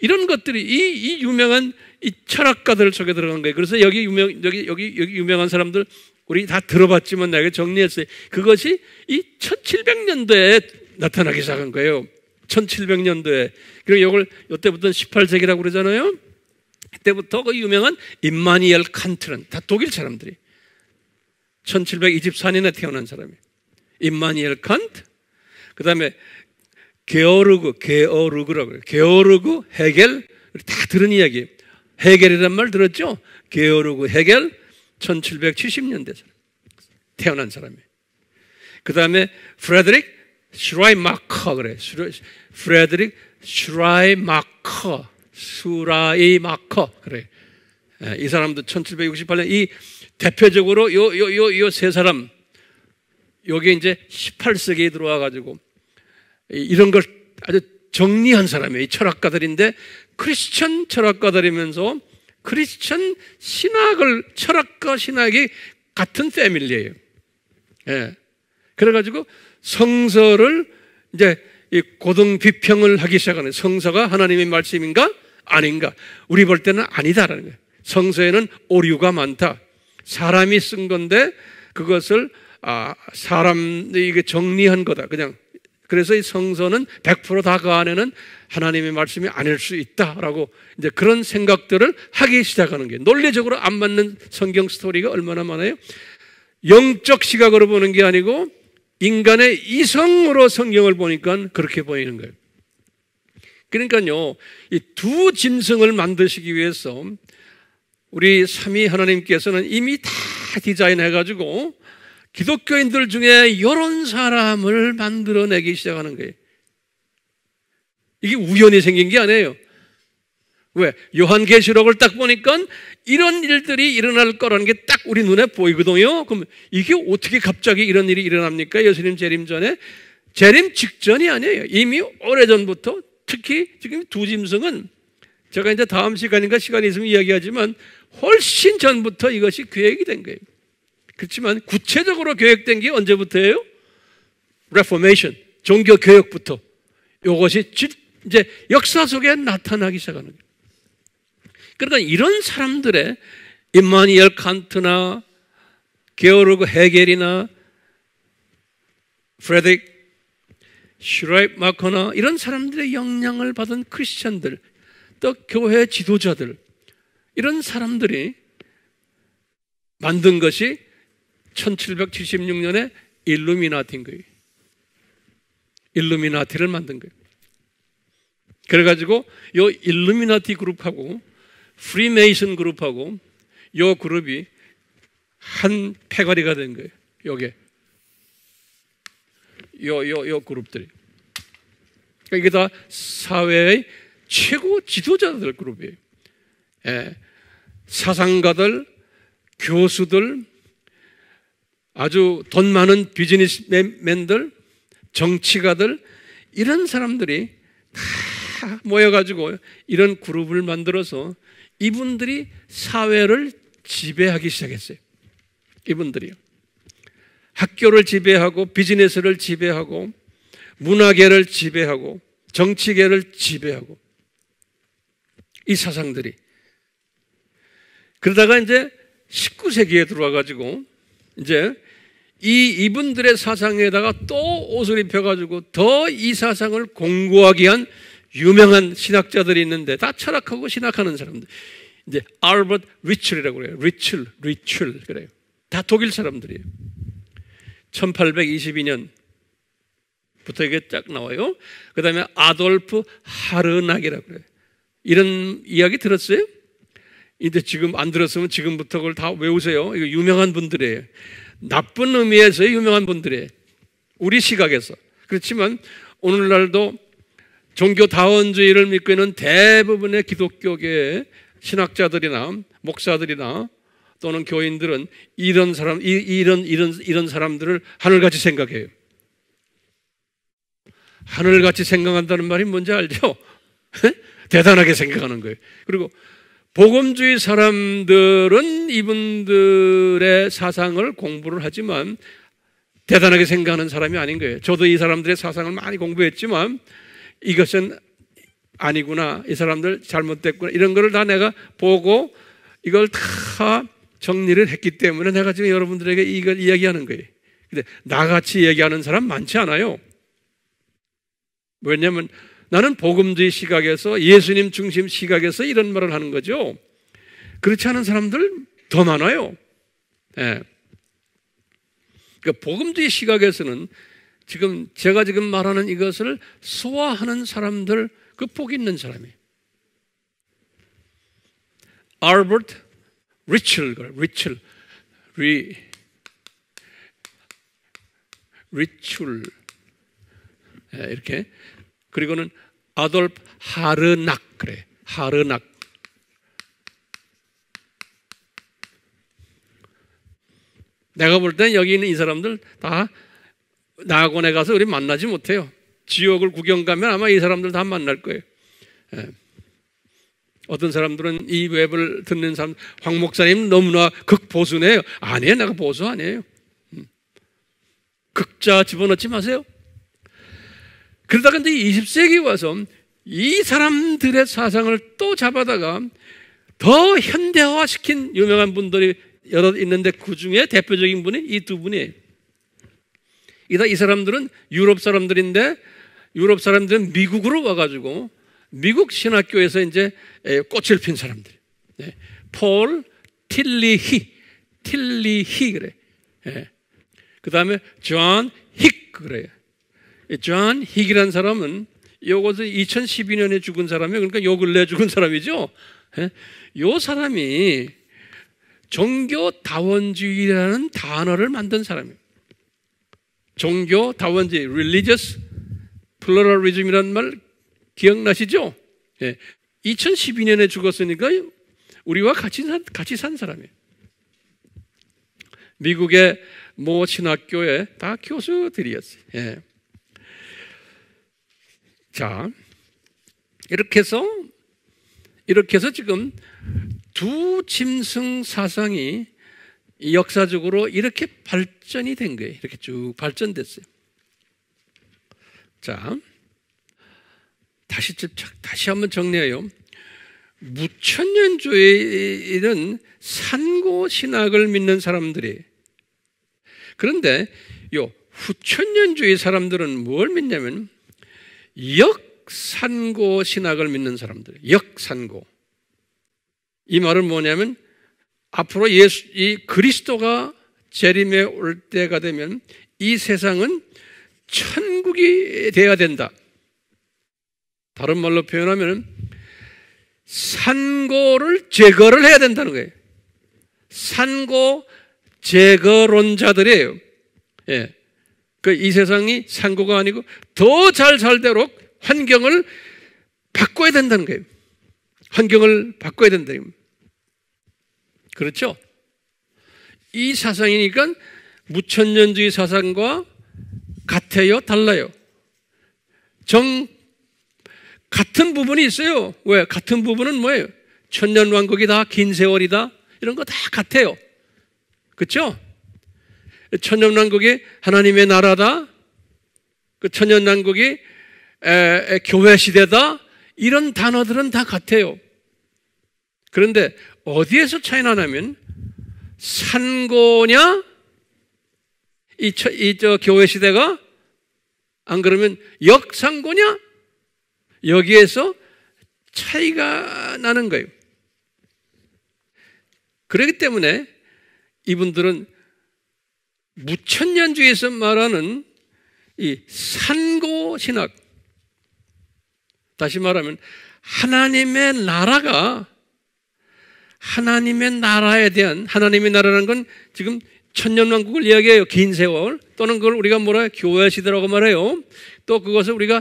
이런 것들이 이, 이 유명한 이 철학가들 속에 들어간 거예요. 그래서 여기 유명 여기 여기 여기 유명한 사람들 우리 다 들어봤지만 내가 정리했어요. 그것이 이 1700년대에 나타나기 시작한 거예요. 1700년도에. 그리고 이걸 이때부터 는 18세기라고 그러잖아요. 그때부터 그 유명한 임마니엘 칸트는 다 독일 사람들이 1724년에 태어난 사람이에요. 임마니엘 칸트, 그 다음에 게오르그, 게오르그라고 그래요. 게오르그, 헤겔, 다 들은 이야기. 헤겔이란 말 들었죠? 게오르그, 헤겔, 1770년대 사람. 태어난 사람이에요. 그 다음에 프레드릭 슈라이마커 그래. 요 프레드릭 슈라이마커, 슈라이마커 그래. 예, 이 사람도 1768년 이 대표적으로 요, 요, 요, 요 세 사람, 요게 이제 18세기에 들어와 가지고 이런 걸 아주 정리한 사람이에요. 철학가들인데 크리스천 철학가들이면서 크리스천 신학을 철학과 신학이 같은 패밀리예요. 예. 그래가지고 성서를 이제 고등 비평을 하기 시작하는 성서가 하나님의 말씀인가 아닌가 우리 볼 때는 아니다라는 거예요. 성서에는 오류가 많다. 사람이 쓴 건데 그것을 아, 사람이 게 정리한 거다. 그냥 그래서 이 성서는 100%다 그 안에는 하나님의 말씀이 아닐 수 있다라고 이제 그런 생각들을 하기 시작하는 게 논리적으로 안 맞는 성경 스토리가 얼마나 많아요. 영적 시각으로 보는 게 아니고 인간의 이성으로 성경을 보니까 그렇게 보이는 거예요. 그러니까요, 이 두 짐승을 만드시기 위해서 우리 삼위 하나님께서는 이미 다 디자인해가지고 기독교인들 중에 이런 사람을 만들어내기 시작하는 거예요. 이게 우연히 생긴 게 아니에요. 왜? 요한계시록을 딱 보니까 이런 일들이 일어날 거라는 게 딱 우리 눈에 보이거든요. 그럼 이게 어떻게 갑자기 이런 일이 일어납니까? 예수님 재림 전에? 재림 직전이 아니에요. 이미 오래전부터 특히 지금 두 짐승은 제가 이제 다음 시간인가 시간이 있으면 이야기하지만 훨씬 전부터 이것이 계획이 된 거예요. 그렇지만 구체적으로 계획된 게 언제부터예요? Reformation, 종교 개혁부터. 이것이 이제 역사 속에 나타나기 시작하는 거예요. 그러니까 이런 사람들의 임마니엘 칸트나 게오르그 헤겔이나 프레딕 슈라이마커나 이런 사람들의 영향을 받은 크리스천들, 또 교회 지도자들 이런 사람들이 만든 것이 1776년에 일루미나티인 거예요. 일루미나티를 만든 거예요. 그래가지고 요 일루미나티 그룹하고 프리메이슨 그룹하고 요 그룹이 한 패거리가 된 거예요. 요게 요요 요 그룹들이. 그러니까 이게 다 사회의 최고 지도자들 그룹이에요. 예, 사상가들, 교수들, 아주 돈 많은 비즈니스맨들, 정치가들, 이런 사람들이 다 모여가지고 이런 그룹을 만들어서 이분들이 사회를 지배하기 시작했어요. 이분들이요. 학교를 지배하고 비즈니스를 지배하고 문화계를 지배하고 정치계를 지배하고 이 사상들이. 그러다가 이제 19세기에 들어와가지고 이제 이 이분들의 사상에다가 또 옷을 입혀가지고 더 이 사상을 공고하기 위한 유명한 신학자들이 있는데 다 철학하고 신학하는 사람들. 이제 알버트 리츠이라고 그래요. 리츠리츠 그래요. 다 독일 사람들이에요. 1822년부터 이게 쫙 나와요. 그 다음에 아돌프 하르낙이라고 그래요. 이런 이야기 들었어요? 근데 지금 안 들었으면 지금부터 그걸 다 외우세요. 이거 유명한 분들이에요. 나쁜 의미에서 유명한 분들이에요. 우리 시각에서. 그렇지만 오늘날도 종교 다원주의를 믿고 있는 대부분의 기독교계 신학자들이나 목사들이나 또는 교인들은 이런 사람, 이, 이런, 이런, 이런 사람들을 하늘같이 생각해요. 하늘같이 생각한다는 말이 뭔지 알죠? 대단하게 생각하는 거예요. 그리고 복음주의 사람들은 이분들의 사상을 공부를 하지만 대단하게 생각하는 사람이 아닌 거예요. 저도 이 사람들의 사상을 많이 공부했지만 이것은 아니구나. 이 사람들 잘못됐구나. 이런 거를 다 내가 보고 이걸 다 정리를 했기 때문에 내가 지금 여러분들에게 이걸 이야기하는 거예요. 근데 나같이 얘기하는 사람 많지 않아요. 왜냐하면 나는 복음주의 시각에서 예수님 중심 시각에서 이런 말을 하는 거죠. 그렇지 않은 사람들 더 많아요. 예. 그러니까 복음주의 시각에서는 지금 제가 지금 말하는 이것을 소화하는 사람들 그복 있는 사람이 알버트 리첼 리첼 리 리출 예, 이렇게 그리고는 아돌프 하르낙 그래. 하르낙. 내가 볼 땐 여기 있는 이 사람들 다 낙원에 가서 우리 만나지 못해요. 지옥을 구경 가면 아마 이 사람들 다 만날 거예요. 예. 어떤 사람들은 이 웹을 듣는 사람, 황 목사님 너무나 극보수네요. 아니에요. 내가 보수 아니에요. 음. 극자 집어넣지 마세요. 그러다 근데 20세기 와서 이 사람들의 사상을 또 잡아다가 더 현대화시킨 유명한 분들이 여러 있는데 그 중에 대표적인 분이 이 두 분이에요. 이다 이 사람들은 유럽 사람들인데 유럽 사람들은 미국으로 와가지고 미국 신학교에서 이제 꽃을 핀 사람들. 네. 폴 틸리히, 틸리히 그래. 네. 예. 그 다음에 존히 그래요. 존 힉이라는 사람은 요것은 2012년에 죽은 사람이에요. 그러니까 요 근래 죽은 사람이죠. 예? 요 사람이 종교 다원주의라는 단어를 만든 사람이에요. 종교 다원주의, religious pluralism이라는 말 기억나시죠? 2012년에 예. 죽었으니까 우리와 같이 산, 같이 산 사람이에요. 미국의 모 신학교의 다 교수들이었어요. 예. 자, 이렇게 해서 이렇게 해서 지금 두 짐승 사상이 역사적으로 이렇게 발전이 된 거예요. 이렇게 쭉 발전됐어요. 자, 다시 집착, 다시 한번 정리해요. 무천년주의는 산고 신학을 믿는 사람들이 그런데 요 후천년주의 사람들은 뭘 믿냐면 역산고 신학을 믿는 사람들, 역산고. 이 말은 뭐냐면 앞으로 예수, 이 그리스도가 재림에 올 때가 되면 이 세상은 천국이 돼야 된다. 다른 말로 표현하면 산고를 제거를 해야 된다는 거예요. 산고 제거론자들이에요. 예. 그이 세상이 상고가 아니고 더 잘 살도록 환경을 바꿔야 된다는 거예요. 환경을 바꿔야 된다는 거예요. 그렇죠? 이 사상이니까 무천년주의 사상과 같아요, 달라요. 정 같은 부분이 있어요. 왜? 같은 부분은 뭐예요? 천년 왕국이다, 긴 세월이다 이런 거 다 같아요. 그렇죠? 천년왕국이 하나님의 나라다. 그 천년왕국이 교회 시대다. 이런 단어들은 다 같아요. 그런데 어디에서 차이 나냐면 산고냐 이, 처, 이 저, 교회 시대가 안 그러면 역산고냐 여기에서 차이가 나는 거예요. 그렇기 때문에 이분들은 무천년주에서 말하는 이 산고 신학. 다시 말하면 하나님의 나라가 하나님의 나라에 대한 하나님의 나라라는 건 지금 천년왕국을 이야기해요. 긴 세월. 또는 그걸 우리가 뭐라 교회 시대라고 말해요. 또 그것을 우리가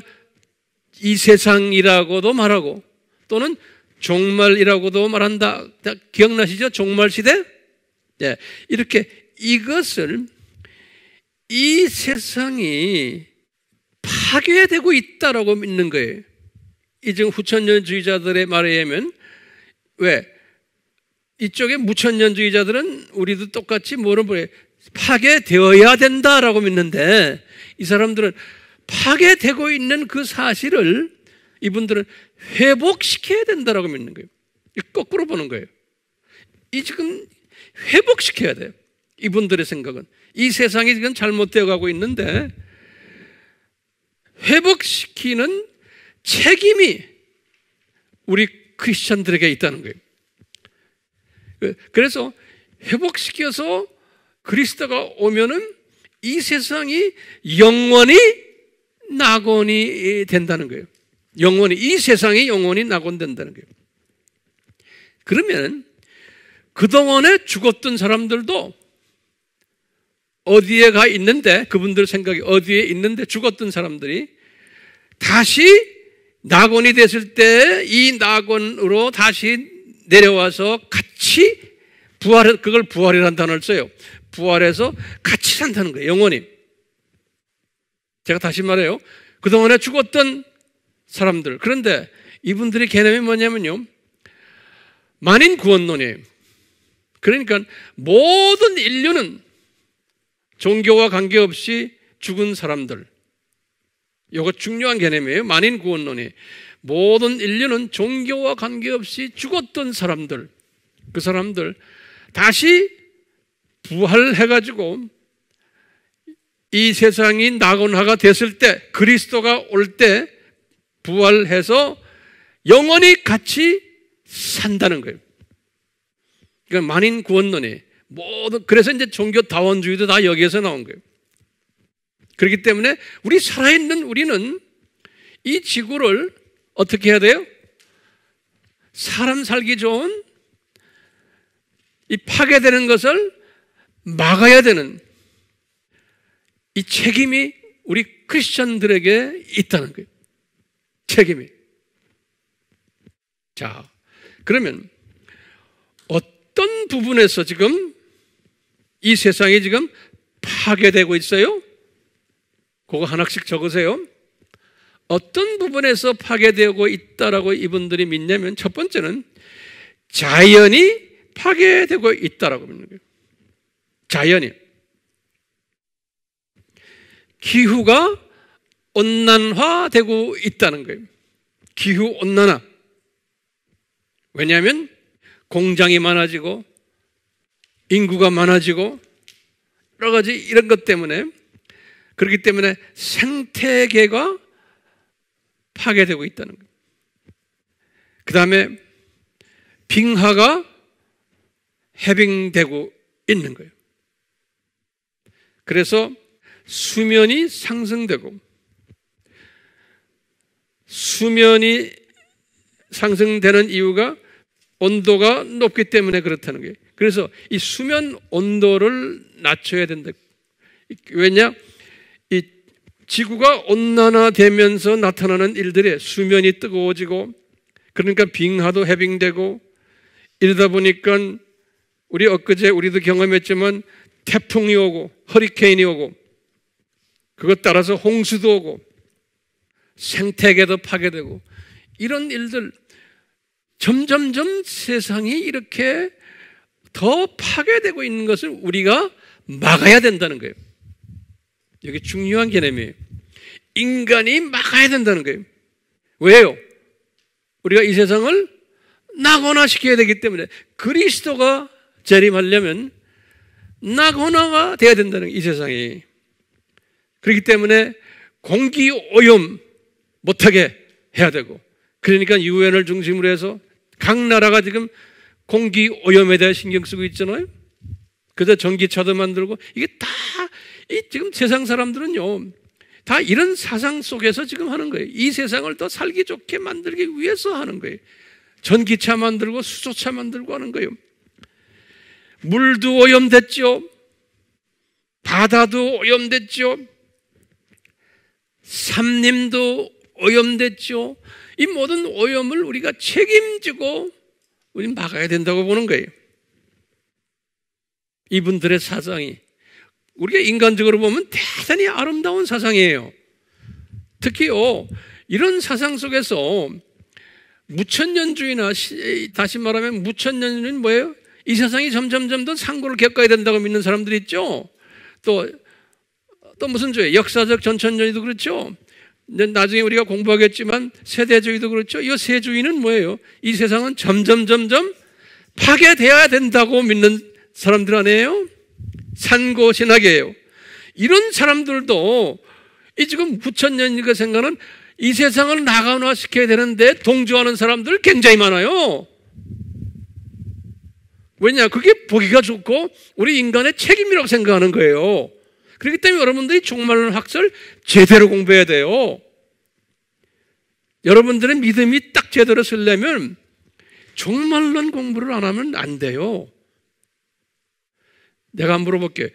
이 세상이라고도 말하고 또는 종말이라고도 말한다. 기억나시죠? 종말 시대? 네. 예. 이렇게 이것을 이 세상이 파괴되고 있다라고 믿는 거예요. 이중 후천년주의자들의 말에 의하면 왜 이쪽에 무천년주의자들은 우리도 똑같이 뭐는 뭐예 파괴되어야 된다라고 믿는데 이 사람들은 파괴되고 있는 그 사실을 이분들은 회복시켜야 된다라고 믿는 거예요. 거꾸로 보는 거예요. 이 지금 회복시켜야 돼요. 이분들의 생각은 이 세상이 지금 잘못되어 가고 있는데 회복시키는 책임이 우리 크리스천들에게 있다는 거예요. 그래서 회복시켜서 그리스도가 오면은 이 세상이 영원히 낙원이 된다는 거예요. 영원히 이 세상이 영원히 낙원된다는 거예요. 그러면 그동안에 죽었던 사람들도 어디에 가 있는데 그분들 생각이 어디에 있는데 죽었던 사람들이 다시 낙원이 됐을 때 이 낙원으로 다시 내려와서 같이 부활 그걸 부활이라는 단어를 써요. 부활해서 같이 산다는 거예요. 영원히. 제가 다시 말해요. 그동안에 죽었던 사람들. 그런데 이분들의 개념이 뭐냐면요. 만인 구원론이에요. 그러니까 모든 인류는 종교와 관계없이 죽은 사람들. 이거 중요한 개념이에요. 만인 구원론이. 모든 인류는 종교와 관계없이 죽었던 사람들. 그 사람들 다시 부활해가지고 이 세상이 낙원화가 됐을 때 그리스도가 올 때 부활해서 영원히 같이 산다는 거예요. 그러니까 만인 구원론이 모든 그래서 이제 종교 다원주의도 다 여기에서 나온 거예요. 그렇기 때문에 우리 살아있는 우리는 이 지구를 어떻게 해야 돼요? 사람 살기 좋은 이 파괴되는 것을 막아야 되는 이 책임이 우리 크리스천들에게 있다는 거예요. 책임이. 자, 그러면 어떤 부분에서 지금 이 세상이 지금 파괴되고 있어요. 그거 하나씩 적으세요. 어떤 부분에서 파괴되고 있다라고 이분들이 믿냐면 첫 번째는 자연이 파괴되고 있다라고 믿는 거예요. 자연이 기후가 온난화되고 있다는 거예요. 기후 온난화. 왜냐하면 공장이 많아지고 인구가 많아지고 여러 가지 이런 것 때문에 그렇기 때문에 생태계가 파괴되고 있다는 거예요. 그 다음에 빙하가 해빙되고 있는 거예요. 그래서 수면이 상승되고 수면이 상승되는 이유가 온도가 높기 때문에 그렇다는 거예요. 그래서 이 수면 온도를 낮춰야 된다. 왜냐? 이 지구가 온난화되면서 나타나는 일들에 수면이 뜨거워지고 그러니까 빙하도 해빙되고 이러다 보니까 우리 엊그제 우리도 경험했지만 태풍이 오고 허리케인이 오고 그것 따라서 홍수도 오고 생태계도 파괴되고 이런 일들 점점점 세상이 이렇게 더 파괴되고 있는 것을 우리가 막아야 된다는 거예요. 여기 중요한 개념이에요. 인간이 막아야 된다는 거예요. 왜요? 우리가 이 세상을 낙원화시켜야 되기 때문에 그리스도가 재림하려면 낙원화가 돼야 된다는 거예요, 이 세상이. 그렇기 때문에 공기 오염 못하게 해야 되고 그러니까 유엔을 중심으로 해서 각 나라가 지금 공기 오염에 대해 신경 쓰고 있잖아요. 그래서 전기차도 만들고 이게 다이 지금 세상 사람들은요. 다 이런 사상 속에서 지금 하는 거예요. 이 세상을 더 살기 좋게 만들기 위해서 하는 거예요. 전기차 만들고 수소차 만들고 하는 거예요. 물도 오염됐죠. 바다도 오염됐죠. 삼림도 오염됐죠. 이 모든 오염을 우리가 책임지고 우린 막아야 된다고 보는 거예요. 이분들의 사상이 우리가 인간적으로 보면 대단히 아름다운 사상이에요. 특히요 이런 사상 속에서 무천년주의나 다시 말하면 무천년주의는 뭐예요? 이 세상이 점점점 더 상고를 겪어야 된다고 믿는 사람들이 있죠. 또 또 무슨 주의 역사적 전천주이도 그렇죠. 네, 나중에 우리가 공부하겠지만 세대주의도 그렇죠. 이 세주의는 뭐예요? 이 세상은 점점 점점 파괴되어야 된다고 믿는 사람들 아니에요? 산고 신학이에요. 이런 사람들도 이 지금 9천년이니까 생각하는 이 세상을 나가화시켜야 되는데 동조하는 사람들 굉장히 많아요. 왜냐? 그게 보기가 좋고 우리 인간의 책임이라고 생각하는 거예요. 그렇기 때문에 여러분들이 종말론 학설 제대로 공부해야 돼요. 여러분들의 믿음이 딱 제대로 쓰려면 종말론 공부를 안 하면 안 돼요. 내가 물어볼게.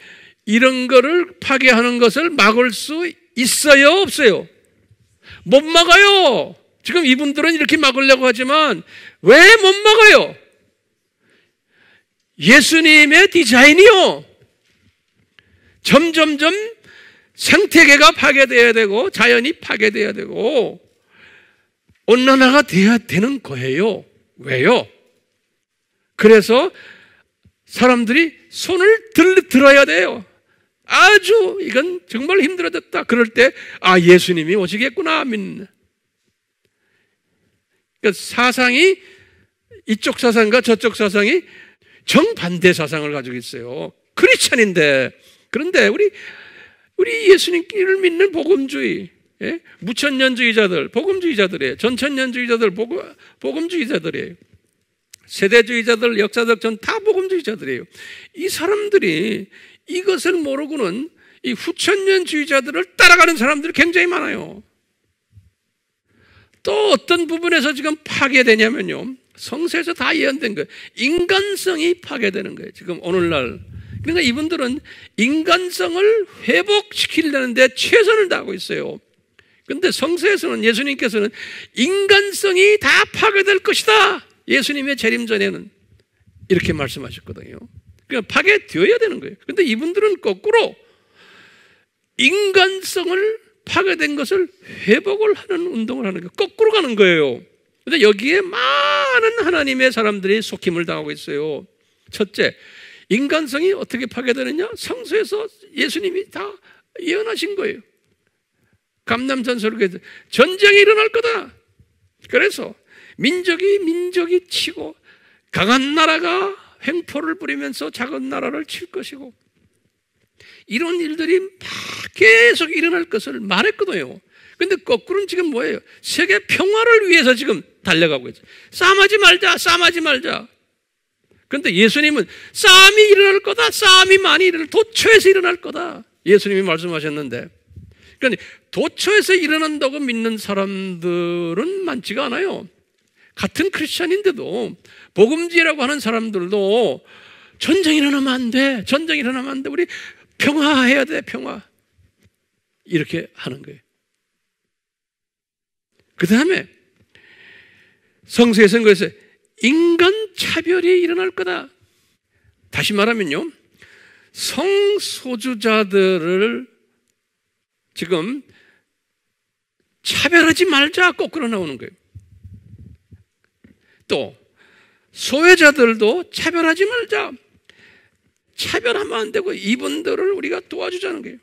이런 거를 파괴하는 것을 막을 수 있어요? 없어요? 못 막아요. 지금 이분들은 이렇게 막으려고 하지만 왜 못 막아요? 예수님의 디자인이요. 점점점 생태계가 파괴되어야 되고 자연이 파괴되어야 되고 온난화가 돼야 되는 거예요. 왜요? 그래서 사람들이 손을 들, 들어야 돼요. 아주 이건 정말 힘들어졌다. 그럴 때, 아, 예수님이 오시겠구나. 믿는. 그러니까 사상이 이쪽 사상과 저쪽 사상이 정반대 사상을 가지고 있어요. 크리스천인데 그런데 우리 우리 예수님을 믿는 복음주의, 예? 무천년주의자들, 복음주의자들이 전천년주의자들, 복음, 복음주의자들이에요. 세대주의자들, 역사적 전 다 복음주의자들이에요. 이 사람들이 이것을 모르고는 이 후천년주의자들을 따라가는 사람들이 굉장히 많아요. 또 어떤 부분에서 지금 파괴되냐면요. 성세에서다 예언된 거예요. 인간성이 파괴되는 거예요. 지금 오늘날 그러니까 이분들은 인간성을 회복시키려는데 최선을 다하고 있어요. 그런데 성서에서는 예수님께서는 인간성이 다 파괴될 것이다. 예수님의 재림 전에는 이렇게 말씀하셨거든요. 그러니까 파괴되어야 되는 거예요. 그런데 이분들은 거꾸로 인간성을 파괴된 것을 회복을 하는 운동을 하는 거예요. 거꾸로 가는 거예요. 근데 여기에 많은 하나님의 사람들이 속힘을 당하고 있어요. 첫째, 인간성이 어떻게 파괴되느냐? 성서에서 예수님이 다 예언하신 거예요. 감남전설에서 그 전쟁이 일어날 거다. 그래서 민족이 민족이 치고 강한 나라가 횡포를 부리면서 작은 나라를 칠 것이고 이런 일들이 막 계속 일어날 것을 말했거든요. 근데 거꾸로는 지금 뭐예요? 세계 평화를 위해서 지금 달려가고 있죠. 싸움하지 말자, 싸움하지 말자. 그런데 예수님은 싸움이 일어날 거다. 싸움이 많이 일어날 도처에서 일어날 거다. 예수님이 말씀하셨는데. 그러니 도처에서 일어난다고 믿는 사람들은 많지가 않아요. 같은 크리스천인데도 복음지라고 하는 사람들도 전쟁 일어나면 안 돼. 전쟁 일어나면 안 돼. 우리 평화해야 돼. 평화. 이렇게 하는 거예요. 그 다음에 성서에서는 그래서 인간 차별이 일어날 거다. 다시 말하면요. 성소주자들을 지금 차별하지 말자 거꾸로 나오는 거예요. 또 소외자들도 차별하지 말자. 차별하면 안 되고 이분들을 우리가 도와주자는 거예요.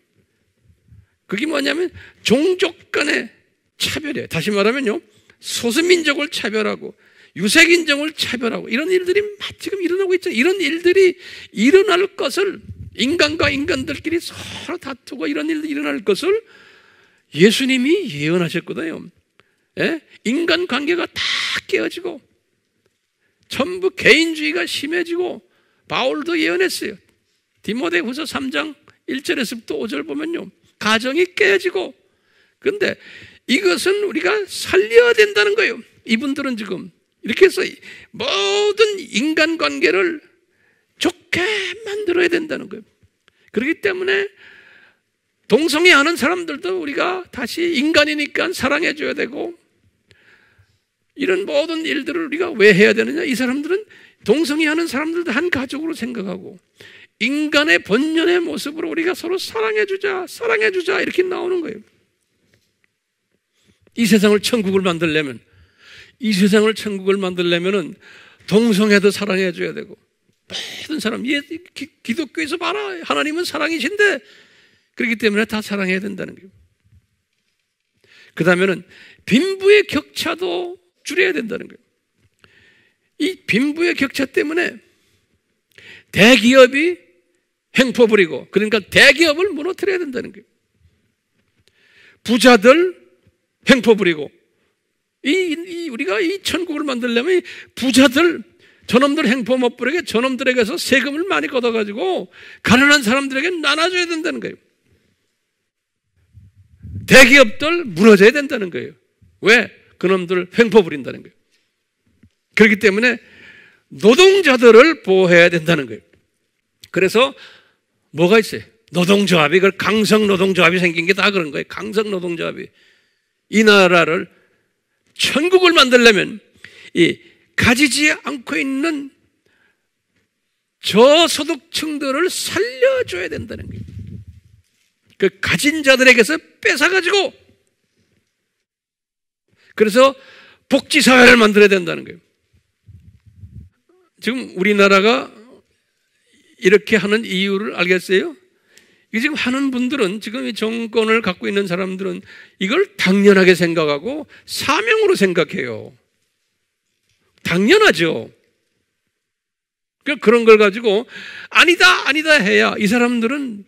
그게 뭐냐면 종족 간의 차별이에요. 다시 말하면요. 소수민족을 차별하고 유색인종을 차별하고 이런 일들이 지금 일어나고 있죠. 이런 일들이 일어날 것을 인간과 인간들끼리 서로 다투고 이런 일들이 일어날 것을 예수님이 예언하셨거든요. 예? 인간 관계가 다 깨어지고 전부 개인주의가 심해지고 바울도 예언했어요. 디모데 후서 3장 1절에서부터 5절 보면요. 가정이 깨지고. 어 근데 이것은 우리가 살려야 된다는 거예요. 이분들은 지금 이렇게 해서 모든 인간관계를 좋게 만들어야 된다는 거예요. 그렇기 때문에 동성애 하는 사람들도 우리가 다시 인간이니까 사랑해 줘야 되고 이런 모든 일들을 우리가 왜 해야 되느냐? 이 사람들은 동성애 하는 사람들도 한 가족으로 생각하고 인간의 본연의 모습으로 우리가 서로 사랑해 주자, 사랑해 주자 이렇게 나오는 거예요. 이 세상을 천국을 만들려면 이 세상을 천국을 만들려면은 동성애도 사랑해 줘야 되고 모든 사람 예, 기, 기독교에서 봐라 하나님은 사랑이신데 그렇기 때문에 다 사랑해야 된다는 거예요. 그 다음에는 빈부의 격차도 줄여야 된다는 거예요. 이 빈부의 격차 때문에 대기업이 행포부리고 그러니까 대기업을 무너뜨려야 된다는 거예요. 부자들 행포부리고 이, 이 우리가 이 천국을 만들려면 부자들 저놈들 행포못부에게 저놈들에게서 세금을 많이 걷어가지고 가난한 사람들에게 나눠줘야 된다는 거예요. 대기업들 무너져야 된다는 거예요. 왜? 그놈들 횡포 부린다는 거예요. 그렇기 때문에 노동자들을 보호해야 된다는 거예요. 그래서 뭐가 있어요? 노동조합이, 그 강성 노동조합이 생긴 게 다 그런 거예요. 강성 노동조합이. 이 나라를 천국을 만들려면 이 가지지 않고 있는 저소득층들을 살려줘야 된다는 거예요. 그 가진 자들에게서 뺏어가지고 그래서 복지사회를 만들어야 된다는 거예요. 지금 우리나라가 이렇게 하는 이유를 알겠어요? 지금 하는 분들은 지금 이 정권을 갖고 있는 사람들은 이걸 당연하게 생각하고 사명으로 생각해요. 당연하죠. 그러니까 그런걸 가지고 아니다 아니다 해야 이 사람들은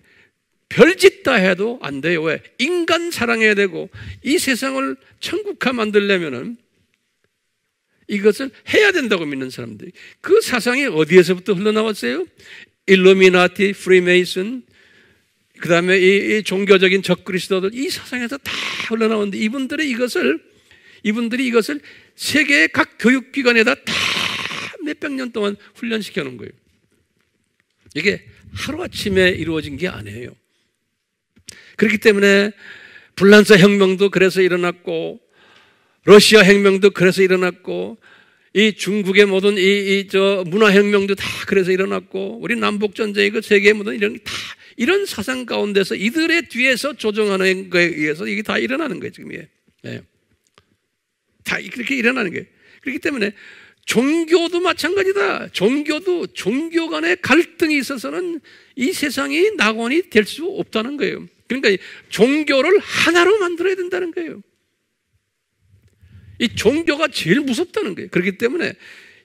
별짓 다 해도 안 돼요. 왜? 인간 사랑해야 되고 이 세상을 천국화 만들려면은 이것을 해야 된다고 믿는 사람들이 그 사상이 어디에서부터 흘러나왔어요? 일루미나티, 프리메이슨, 그 다음에 이, 이, 종교적인 적그리스도들 이 세상에서 다 흘러나오는데 이분들이 이것을 이분들이 이것을 세계의 각 교육기관에다 다 몇백 년 동안 훈련시켜 놓은 거예요. 이게 하루아침에 이루어진 게 아니에요. 그렇기 때문에 불란서 혁명도 그래서 일어났고 러시아 혁명도 그래서 일어났고 이 중국의 모든 이 저 문화 혁명도 다 그래서 일어났고 우리 남북 전쟁이 그 세계의 모든 이런 게다 이런 사상 가운데서 이들의 뒤에서 조정하는 거에 의해서 이게 다 일어나는 거예요, 지금 이게. 네. 다 그렇게 일어나는 거예요. 그렇기 때문에 종교도 마찬가지다. 종교도 종교 간의 갈등이 있어서는 이 세상이 낙원이 될 수 없다는 거예요. 그러니까 종교를 하나로 만들어야 된다는 거예요. 이 종교가 제일 무섭다는 거예요. 그렇기 때문에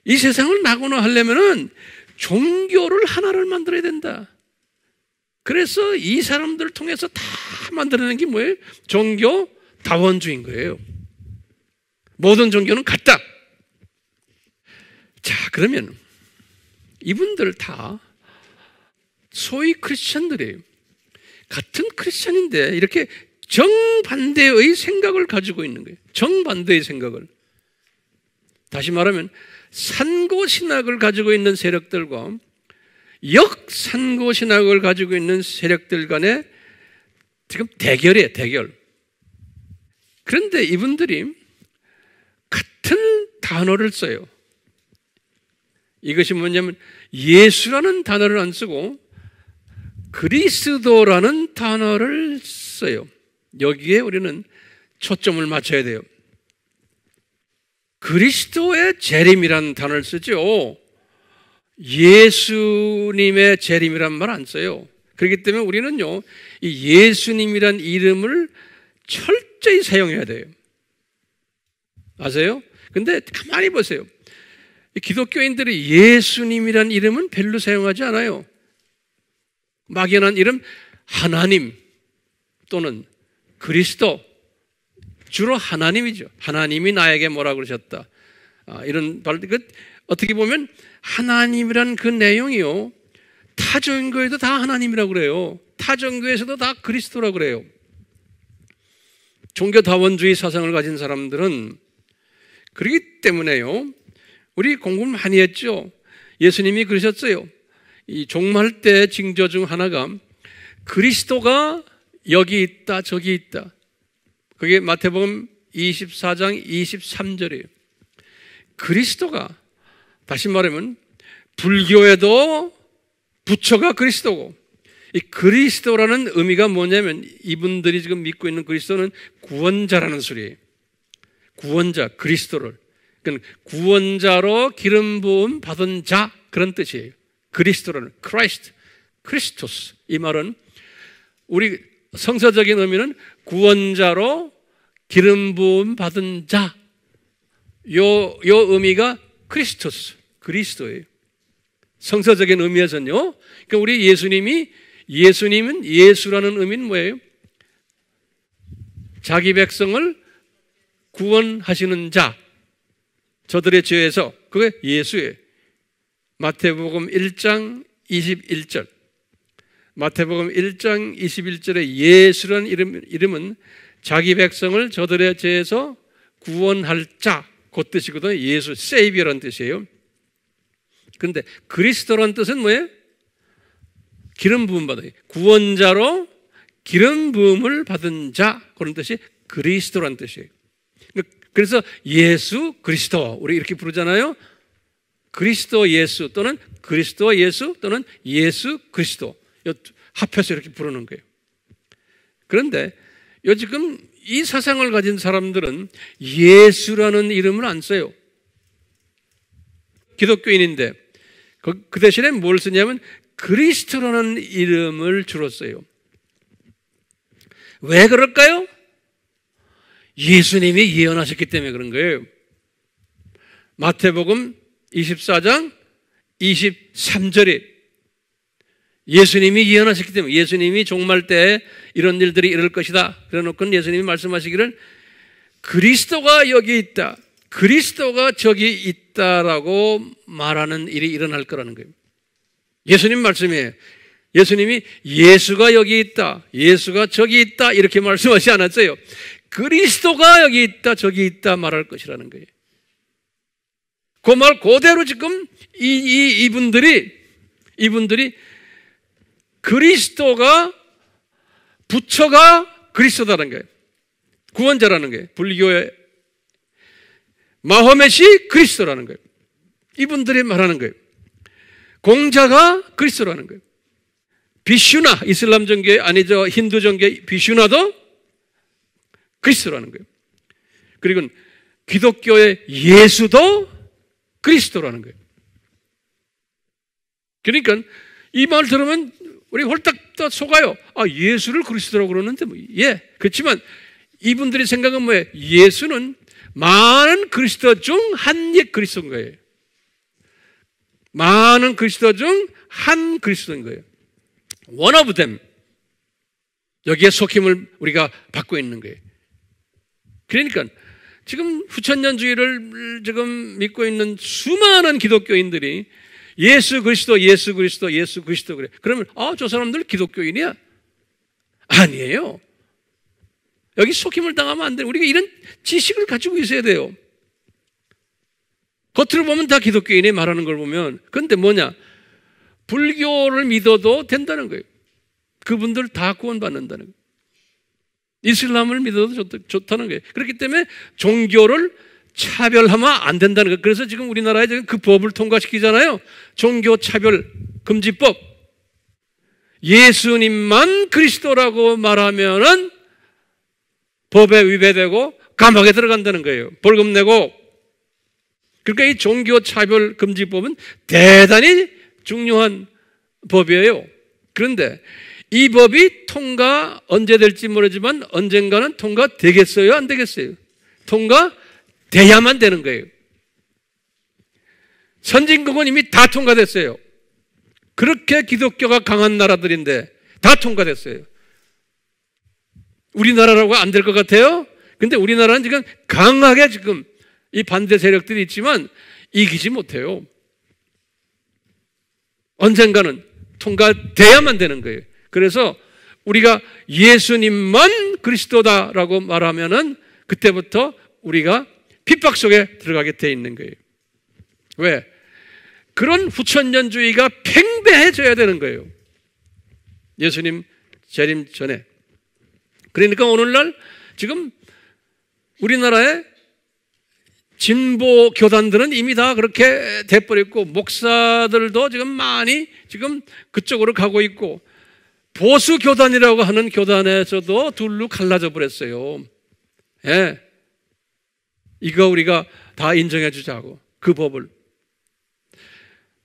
이 세상을 낙원화 하려면은 종교를 하나를 만들어야 된다. 그래서 이 사람들을 통해서 다 만들어낸 게 뭐예요? 종교 다원주인 의 거예요. 모든 종교는 같다. 자, 그러면 이분들 다 소위 크리스천들이에요. 같은 크리스천인데 이렇게 정반대의 생각을 가지고 있는 거예요. 정반대의 생각을. 다시 말하면 산고 신학을 가지고 있는 세력들과 역산고 신학을 가지고 있는 세력들 간의 지금 대결이에요, 대결. 그런데 이분들이 같은 단어를 써요. 이것이 뭐냐면 예수라는 단어를 안 쓰고 그리스도라는 단어를 써요. 여기에 우리는 초점을 맞춰야 돼요. 그리스도의 재림이라는 단어를 쓰죠. 예수님의 재림이란 말 안 써요. 그렇기 때문에 우리는요, 이 예수님이란 이름을 철저히 사용해야 돼요. 아세요? 근데 가만히 보세요. 기독교인들이 예수님이란 이름은 별로 사용하지 않아요. 막연한 이름 하나님 또는 그리스도 주로 하나님이죠. 하나님이 나에게 뭐라 그러셨다. 아, 이런 말, 그 어떻게 보면 하나님이란 그 내용이요. 타 종교에도 다 하나님이라고 그래요. 타 종교에서도 다 그리스도라고 그래요. 종교 다원주의 사상을 가진 사람들은 그렇기 때문에요. 우리 공부를 많이 했죠. 예수님이 그러셨어요. 이 종말 때 징조 중 하나가 그리스도가 여기 있다, 저기 있다. 그게 마태복음 24장 23절이에요. 그리스도가 다시 말하면 불교에도 부처가 그리스도고 이 그리스도라는 의미가 뭐냐면 이분들이 지금 믿고 있는 그리스도는 구원자라는 소리예요. 구원자 그리스도를 그러니까 구원자로 기름 부음 받은 자 그런 뜻이에요. 그리스도라는 크라이스트 크리스토스 이 말은 우리 성서적인 의미는 구원자로 기름 부음 받은 자. 요, 요 의미가 크리스토스, 그리스도예요. 성서적인 의미에서는요. 그러니까 우리 예수님이 예수님은 예수라는 의미는 뭐예요? 자기 백성을 구원하시는 자, 저들의 죄에서 그게 예수예요. 마태복음 1장 21절. 마태복음 1장 21절에 예수라는 이름, 이름은 자기 백성을 저들의 죄에서 구원할 자, 곧 뜻이거든요. 예수, 세이비어란 뜻이에요. 근데 그리스도란 뜻은 뭐예요? 기름 부음 받아 구원자로 기름 부음을 받은 자 그런 뜻이 그리스도란 뜻이에요. 그러니까 그래서 예수 그리스도 우리 이렇게 부르잖아요. 그리스도 예수 또는 그리스도 예수 또는 예수 그리스도 합해서 이렇게 부르는 거예요. 그런데 요 지금 이 사상을 가진 사람들은 예수라는 이름을 안 써요. 기독교인인데 그, 그 대신에 뭘 쓰냐면 그리스도라는 이름을 주로 써요. 왜 그럴까요? 예수님이 예언하셨기 때문에 그런 거예요. 마태복음 24장 23절에 예수님이 예언하셨기 때문에 예수님이 종말 때 이런 일들이 이럴 것이다. 그래놓고는 예수님이 말씀하시기를 그리스도가 여기 있다. 그리스도가 저기 있다라고 말하는 일이 일어날 거라는 거예요. 예수님 말씀이에요. 예수님이 예수가 여기 있다. 예수가 저기 있다. 이렇게 말씀하지 않았어요. 그리스도가 여기 있다. 저기 있다. 말할 것이라는 거예요. 그 말 그대로 지금 이, 이, 이분들이, 이분들이 그리스도가 부처가 그리스도라는 거예요. 구원자라는 거예요. 불교의 마호멧이 그리스도라는 거예요. 이분들이 말하는 거예요. 공자가 그리스도라는 거예요. 비슈나 이슬람 종교 아니죠 힌두 종교 비슈나도 그리스도라는 거예요. 그리고 기독교의 예수도 그리스도라는 거예요. 그러니까 이말 들으면 우리 홀딱 다 속아요. 아, 예수를 그리스도라고 그러는데 뭐, 예. 그렇지만 이분들의 생각은 뭐예요? 예수는 많은 그리스도 중 한 예 그리스도인 거예요. 많은 그리스도 중 한 그리스도인 거예요. One of them. 여기에 속힘을 우리가 받고 있는 거예요. 그러니까 지금 후천년주의를 지금 믿고 있는 수많은 기독교인들이 예수 그리스도, 예수 그리스도, 예수 그리스도 그래. 그러면 아, 저 사람들 기독교인이야? 아니에요. 여기 속임을 당하면 안 돼. 우리가 이런 지식을 가지고 있어야 돼요. 겉으로 보면 다 기독교인이 말하는 걸 보면 근데 뭐냐? 불교를 믿어도 된다는 거예요. 그분들 다 구원받는다는 거예요. 이슬람을 믿어도 좋 좋다는 거예요. 그렇기 때문에 종교를 차별하면 안 된다는 거. 그래서 지금 우리나라에 지금 그 법을 통과시키잖아요. 종교 차별 금지법. 예수님만 그리스도라고 말하면은 법에 위배되고 감옥에 들어간다는 거예요. 벌금 내고. 그러니까 이 종교 차별 금지법은 대단히 중요한 법이에요. 그런데 이 법이 통과 언제 될지 모르지만 언젠가는 통과되겠어요? 안 되겠어요? 통과 돼야만 되는 거예요. 선진국은 이미 다 통과됐어요. 그렇게 기독교가 강한 나라들인데 다 통과됐어요. 우리나라라고 안 될 것 같아요? 근데 우리나라는 지금 강하게 지금 이 반대 세력들이 있지만 이기지 못해요. 언젠가는 통과돼야만 되는 거예요. 그래서 우리가 예수님만 그리스도다라고 말하면은 그때부터 우리가 핍박 속에 들어가게 돼 있는 거예요. 왜? 그런 후천년주의가 팽배해져야 되는 거예요. 예수님 재림 전에. 그러니까 오늘날 지금 우리나라의 진보 교단들은 이미 다 그렇게 돼버렸고 목사들도 지금 많이 지금 그쪽으로 가고 있고 보수 교단이라고 하는 교단에서도 둘로 갈라져 버렸어요. 예. 이거 우리가 다 인정해 주자고 그 법을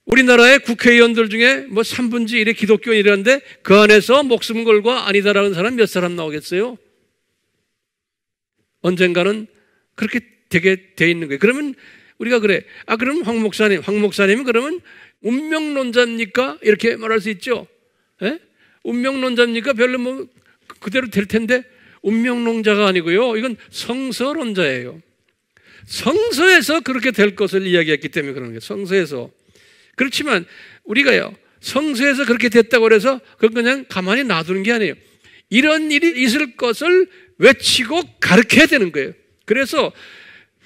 우리나라의 국회의원들 중에 뭐 3분지 1의 기독교인 이라는데 그 안에서 목숨 걸고 아니다라는 사람 몇 사람 나오겠어요? 언젠가는 그렇게 되게 돼 있는 거예요. 그러면 우리가 그래. 아, 그럼 황 목사님, 황 목사님 그러면 운명론자입니까? 이렇게 말할 수 있죠. 예? 운명론자입니까? 별로 뭐 그대로 될 텐데 운명론자가 아니고요. 이건 성서론자예요. 성서에서 그렇게 될 것을 이야기했기 때문에 그런 거예요. 성서에서. 그렇지만 우리가요. 성서에서 그렇게 됐다고 해서 그걸 그냥 가만히 놔두는 게 아니에요. 이런 일이 있을 것을 외치고 가르쳐야 되는 거예요. 그래서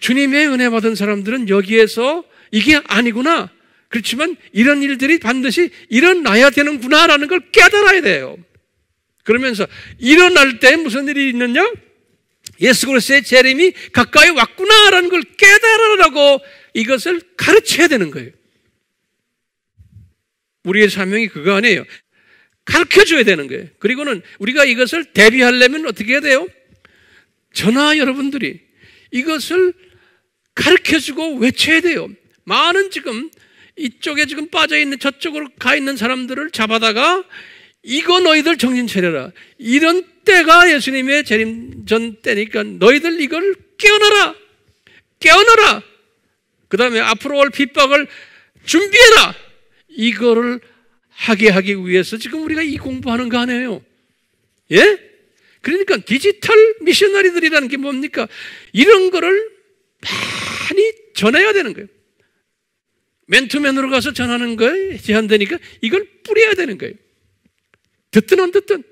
주님의 은혜 받은 사람들은 여기에서 이게 아니구나. 그렇지만 이런 일들이 반드시 일어나야 되는구나라는 걸 깨달아야 돼요. 그러면서 일어날 때 무슨 일이 있느냐? 예수 그리스도의 재림이 가까이 왔구나라는 걸 깨달으라고 이것을 가르쳐야 되는 거예요. 우리의 사명이 그거 아니에요. 가르쳐 줘야 되는 거예요. 그리고는 우리가 이것을 대비하려면 어떻게 해야 돼요? 전하 여러분들이 이것을 가르쳐 주고 외쳐야 돼요. 많은 지금 이쪽에 지금 빠져 있는 저쪽으로 가 있는 사람들을 잡아다가 이거 너희들 정신 차려라. 이런 때가 예수님의 재림 전 때니까 너희들 이걸 깨어나라! 깨어나라! 그 다음에 앞으로 올 핍박을 준비해라! 이거를 하게 하기 위해서 지금 우리가 이 공부하는 거 아니에요? 예? 그러니까 디지털 미셔너리들이라는 게 뭡니까? 이런 거를 많이 전해야 되는 거예요. 맨투맨으로 가서 전하는 거에 제한되니까 이걸 뿌려야 되는 거예요. 듣든 안 듣든.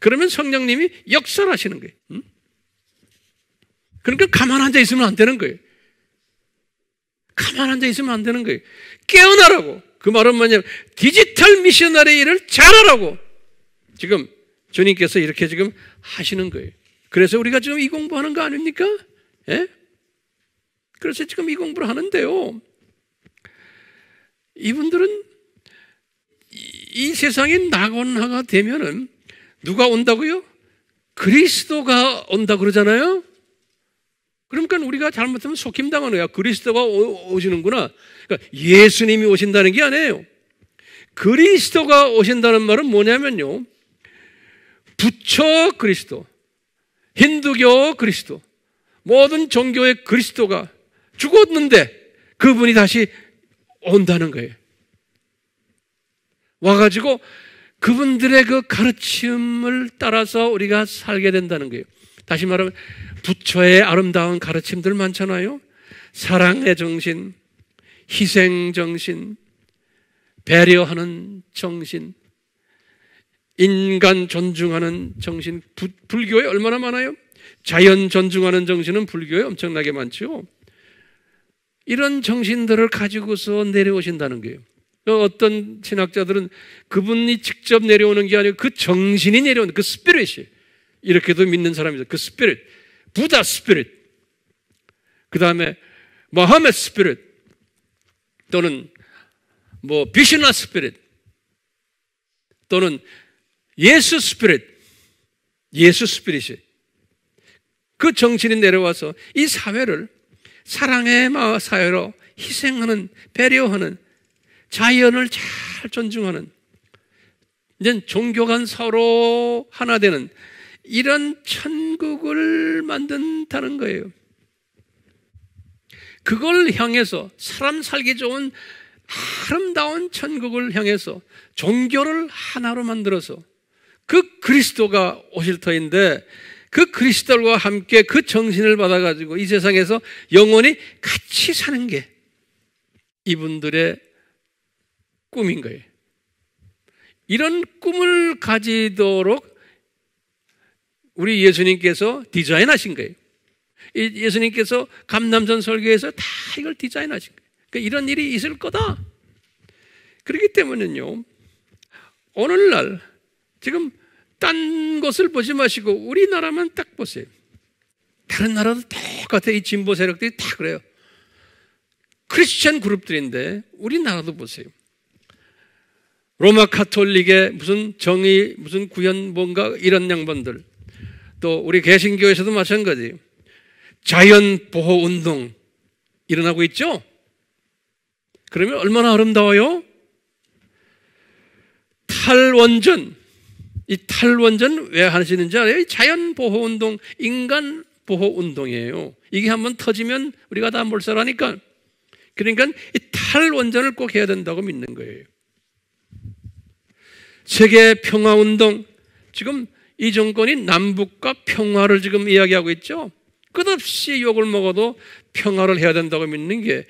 그러면 성령님이 역설하시는 거예요. 응? 그러니까 가만 앉아 있으면 안 되는 거예요. 가만 앉아 있으면 안 되는 거예요. 깨어나라고. 그 말은 뭐냐면 디지털 미션널의 일을 잘하라고. 지금 주님께서 이렇게 지금 하시는 거예요. 그래서 우리가 지금 이 공부하는 거 아닙니까? 예? 그래서 지금 이 공부를 하는데요. 이분들은 이, 이 세상에 낙원화가 되면은 누가 온다고요? 그리스도가 온다 그러잖아요? 그러니까 우리가 잘못하면 속임당한 거야. 그리스도가 오, 시는구나 그러니까 예수님이 오신다는 게 아니에요. 그리스도가 오신다는 말은 뭐냐면요. 부처 그리스도, 힌두교 그리스도, 모든 종교의 그리스도가 죽었는데 그분이 다시 온다는 거예요. 와가지고 그분들의 그 가르침을 따라서 우리가 살게 된다는 거예요. 다시 말하면 부처의 아름다운 가르침들 많잖아요. 사랑의 정신, 희생 정신, 배려하는 정신, 인간 존중하는 정신, 부, 불교에 얼마나 많아요? 자연 존중하는 정신은 불교에 엄청나게 많죠. 이런 정신들을 가지고서 내려오신다는 거예요. 어, 어떤 신학자들은 그분이 직접 내려오는 게 아니고 그 정신이 내려오는 그 스피릿이 이렇게도 믿는 사람이죠. 그 스피릿. 부다 스피릿. 그 다음에 마하메 스피릿. 또는 뭐 비슈나 스피릿. 또는 예수 스피릿. 예수 스피릿이. 그 정신이 내려와서 이 사회를 사랑의 마을 사회로 희생하는, 배려하는 자연을 잘 존중하는 이제 종교간 서로 하나 되는 이런 천국을 만든다는 거예요. 그걸 향해서 사람 살기 좋은 아름다운 천국을 향해서 종교를 하나로 만들어서 그 그리스도가 오실 터인데 그 그리스도와 함께 그 정신을 받아가지고 이 세상에서 영원히 같이 사는 게 이분들의 꿈인 거예요. 이런 꿈을 가지도록 우리 예수님께서 디자인하신 거예요. 예수님께서 감남전 설교에서 다 이걸 디자인하신 거예요. 그러니까 이런 일이 있을 거다. 그렇기 때문에요. 오늘날 지금 딴 것을 보지 마시고 우리나라만 딱 보세요. 다른 나라도 똑같아. 이 진보 세력들이 다 그래요. 크리스천 그룹들인데 우리나라도 보세요. 로마 카톨릭의 무슨 정의, 무슨 구현 뭔가 이런 양반들. 또 우리 개신교에서도 마찬가지. 자연 보호 운동 일어나고 있죠? 그러면 얼마나 아름다워요? 탈원전. 이 탈원전 왜 하시는지 알아요? 자연 보호 운동, 인간 보호 운동이에요. 이게 한번 터지면 우리가 다 몰살하니까. 그러니까 이 탈원전을 꼭 해야 된다고 믿는 거예요. 세계 평화 운동 지금 이 정권이 남북과 평화를 지금 이야기하고 있죠. 끝없이 욕을 먹어도 평화를 해야 된다고 믿는 게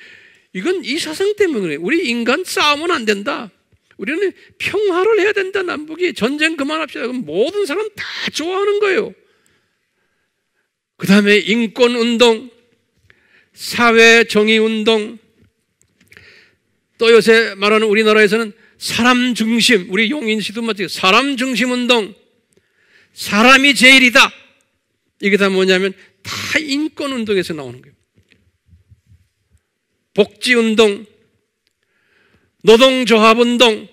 이건 이 사상 때문에 우리 인간 싸우면안 된다. 우리는 평화를 해야 된다. 남북이 전쟁 그만합시다. 그럼 모든 사람 다 좋아하는 거예요. 그 다음에 인권 운동, 사회 정의 운동, 또 요새 말하는 우리나라에서는 사람 중심, 우리 용인시도 마치 사람 중심 운동, 사람이 제일이다. 이게 다 뭐냐면 다 인권 운동에서 나오는 거예요. 복지 운동, 노동 조합 운동,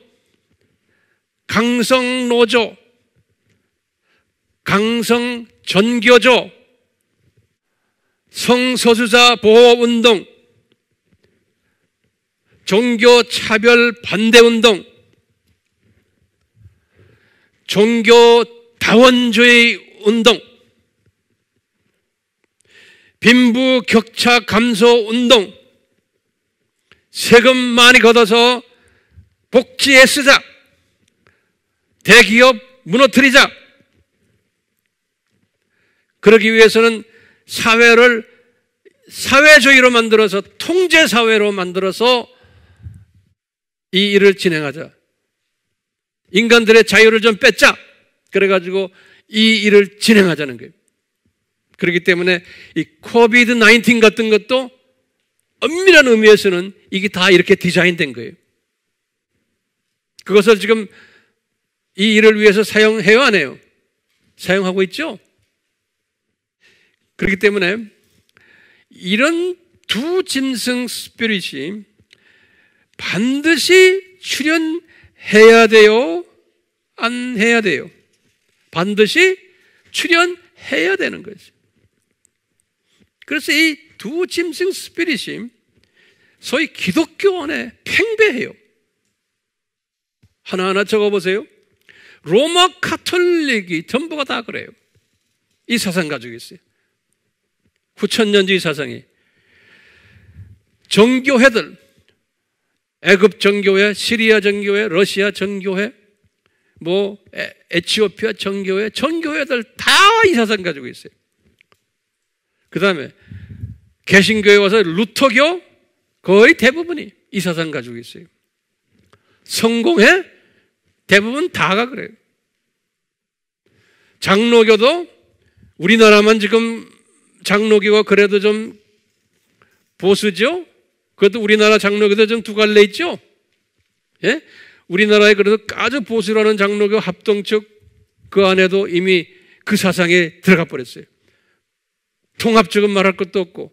강성 노조, 강성 전교조, 성소수자 보호 운동, 종교 차별 반대 운동, 종교 다원주의 운동, 빈부 격차 감소 운동, 세금 많이 걷어서 복지에 쓰자, 대기업 무너뜨리자. 그러기 위해서는 사회를 사회주의로 만들어서 통제사회로 만들어서 이 일을 진행하자. 인간들의 자유를 좀 뺏자. 그래가지고 이 일을 진행하자는 거예요. 그렇기 때문에 이 코비드 19 같은 것도 엄밀한 의미에서는 이게 다 이렇게 디자인된 거예요. 그것을 지금 이 일을 위해서 사용해요, 안 해요? 사용하고 있죠? 그렇기 때문에 이런 두 짐승 스피릿이 반드시 출연해야 돼요? 안 해야 돼요? 반드시 출연해야 되는 거죠. 그래서 이 두 짐승 스피릿이 소위 기독교 안에 팽배해요. 하나하나 적어보세요. 로마 카톨릭이 전부가 다 그래요. 이 사상 가지고 있어요. 9천년주의 사상이. 정교회들, 애굽 정교회, 시리아 정교회, 러시아 정교회, 뭐 에치오피아 정교회, 정교회들 다 이 사상 가지고 있어요. 그 다음에 개신교에 와서 루터교 거의 대부분이 이 사상 가지고 있어요. 성공회 대부분 다가 그래요. 장로교도 우리나라만 지금 장로교가 그래도 좀 보수죠? 그것도 우리나라 장로교도 지금 두 갈래 있죠? 예? 우리나라에 그래서 아주 보수라는 장로교 합동측 그 안에도 이미 그 사상에 들어가 버렸어요. 통합적은 말할 것도 없고,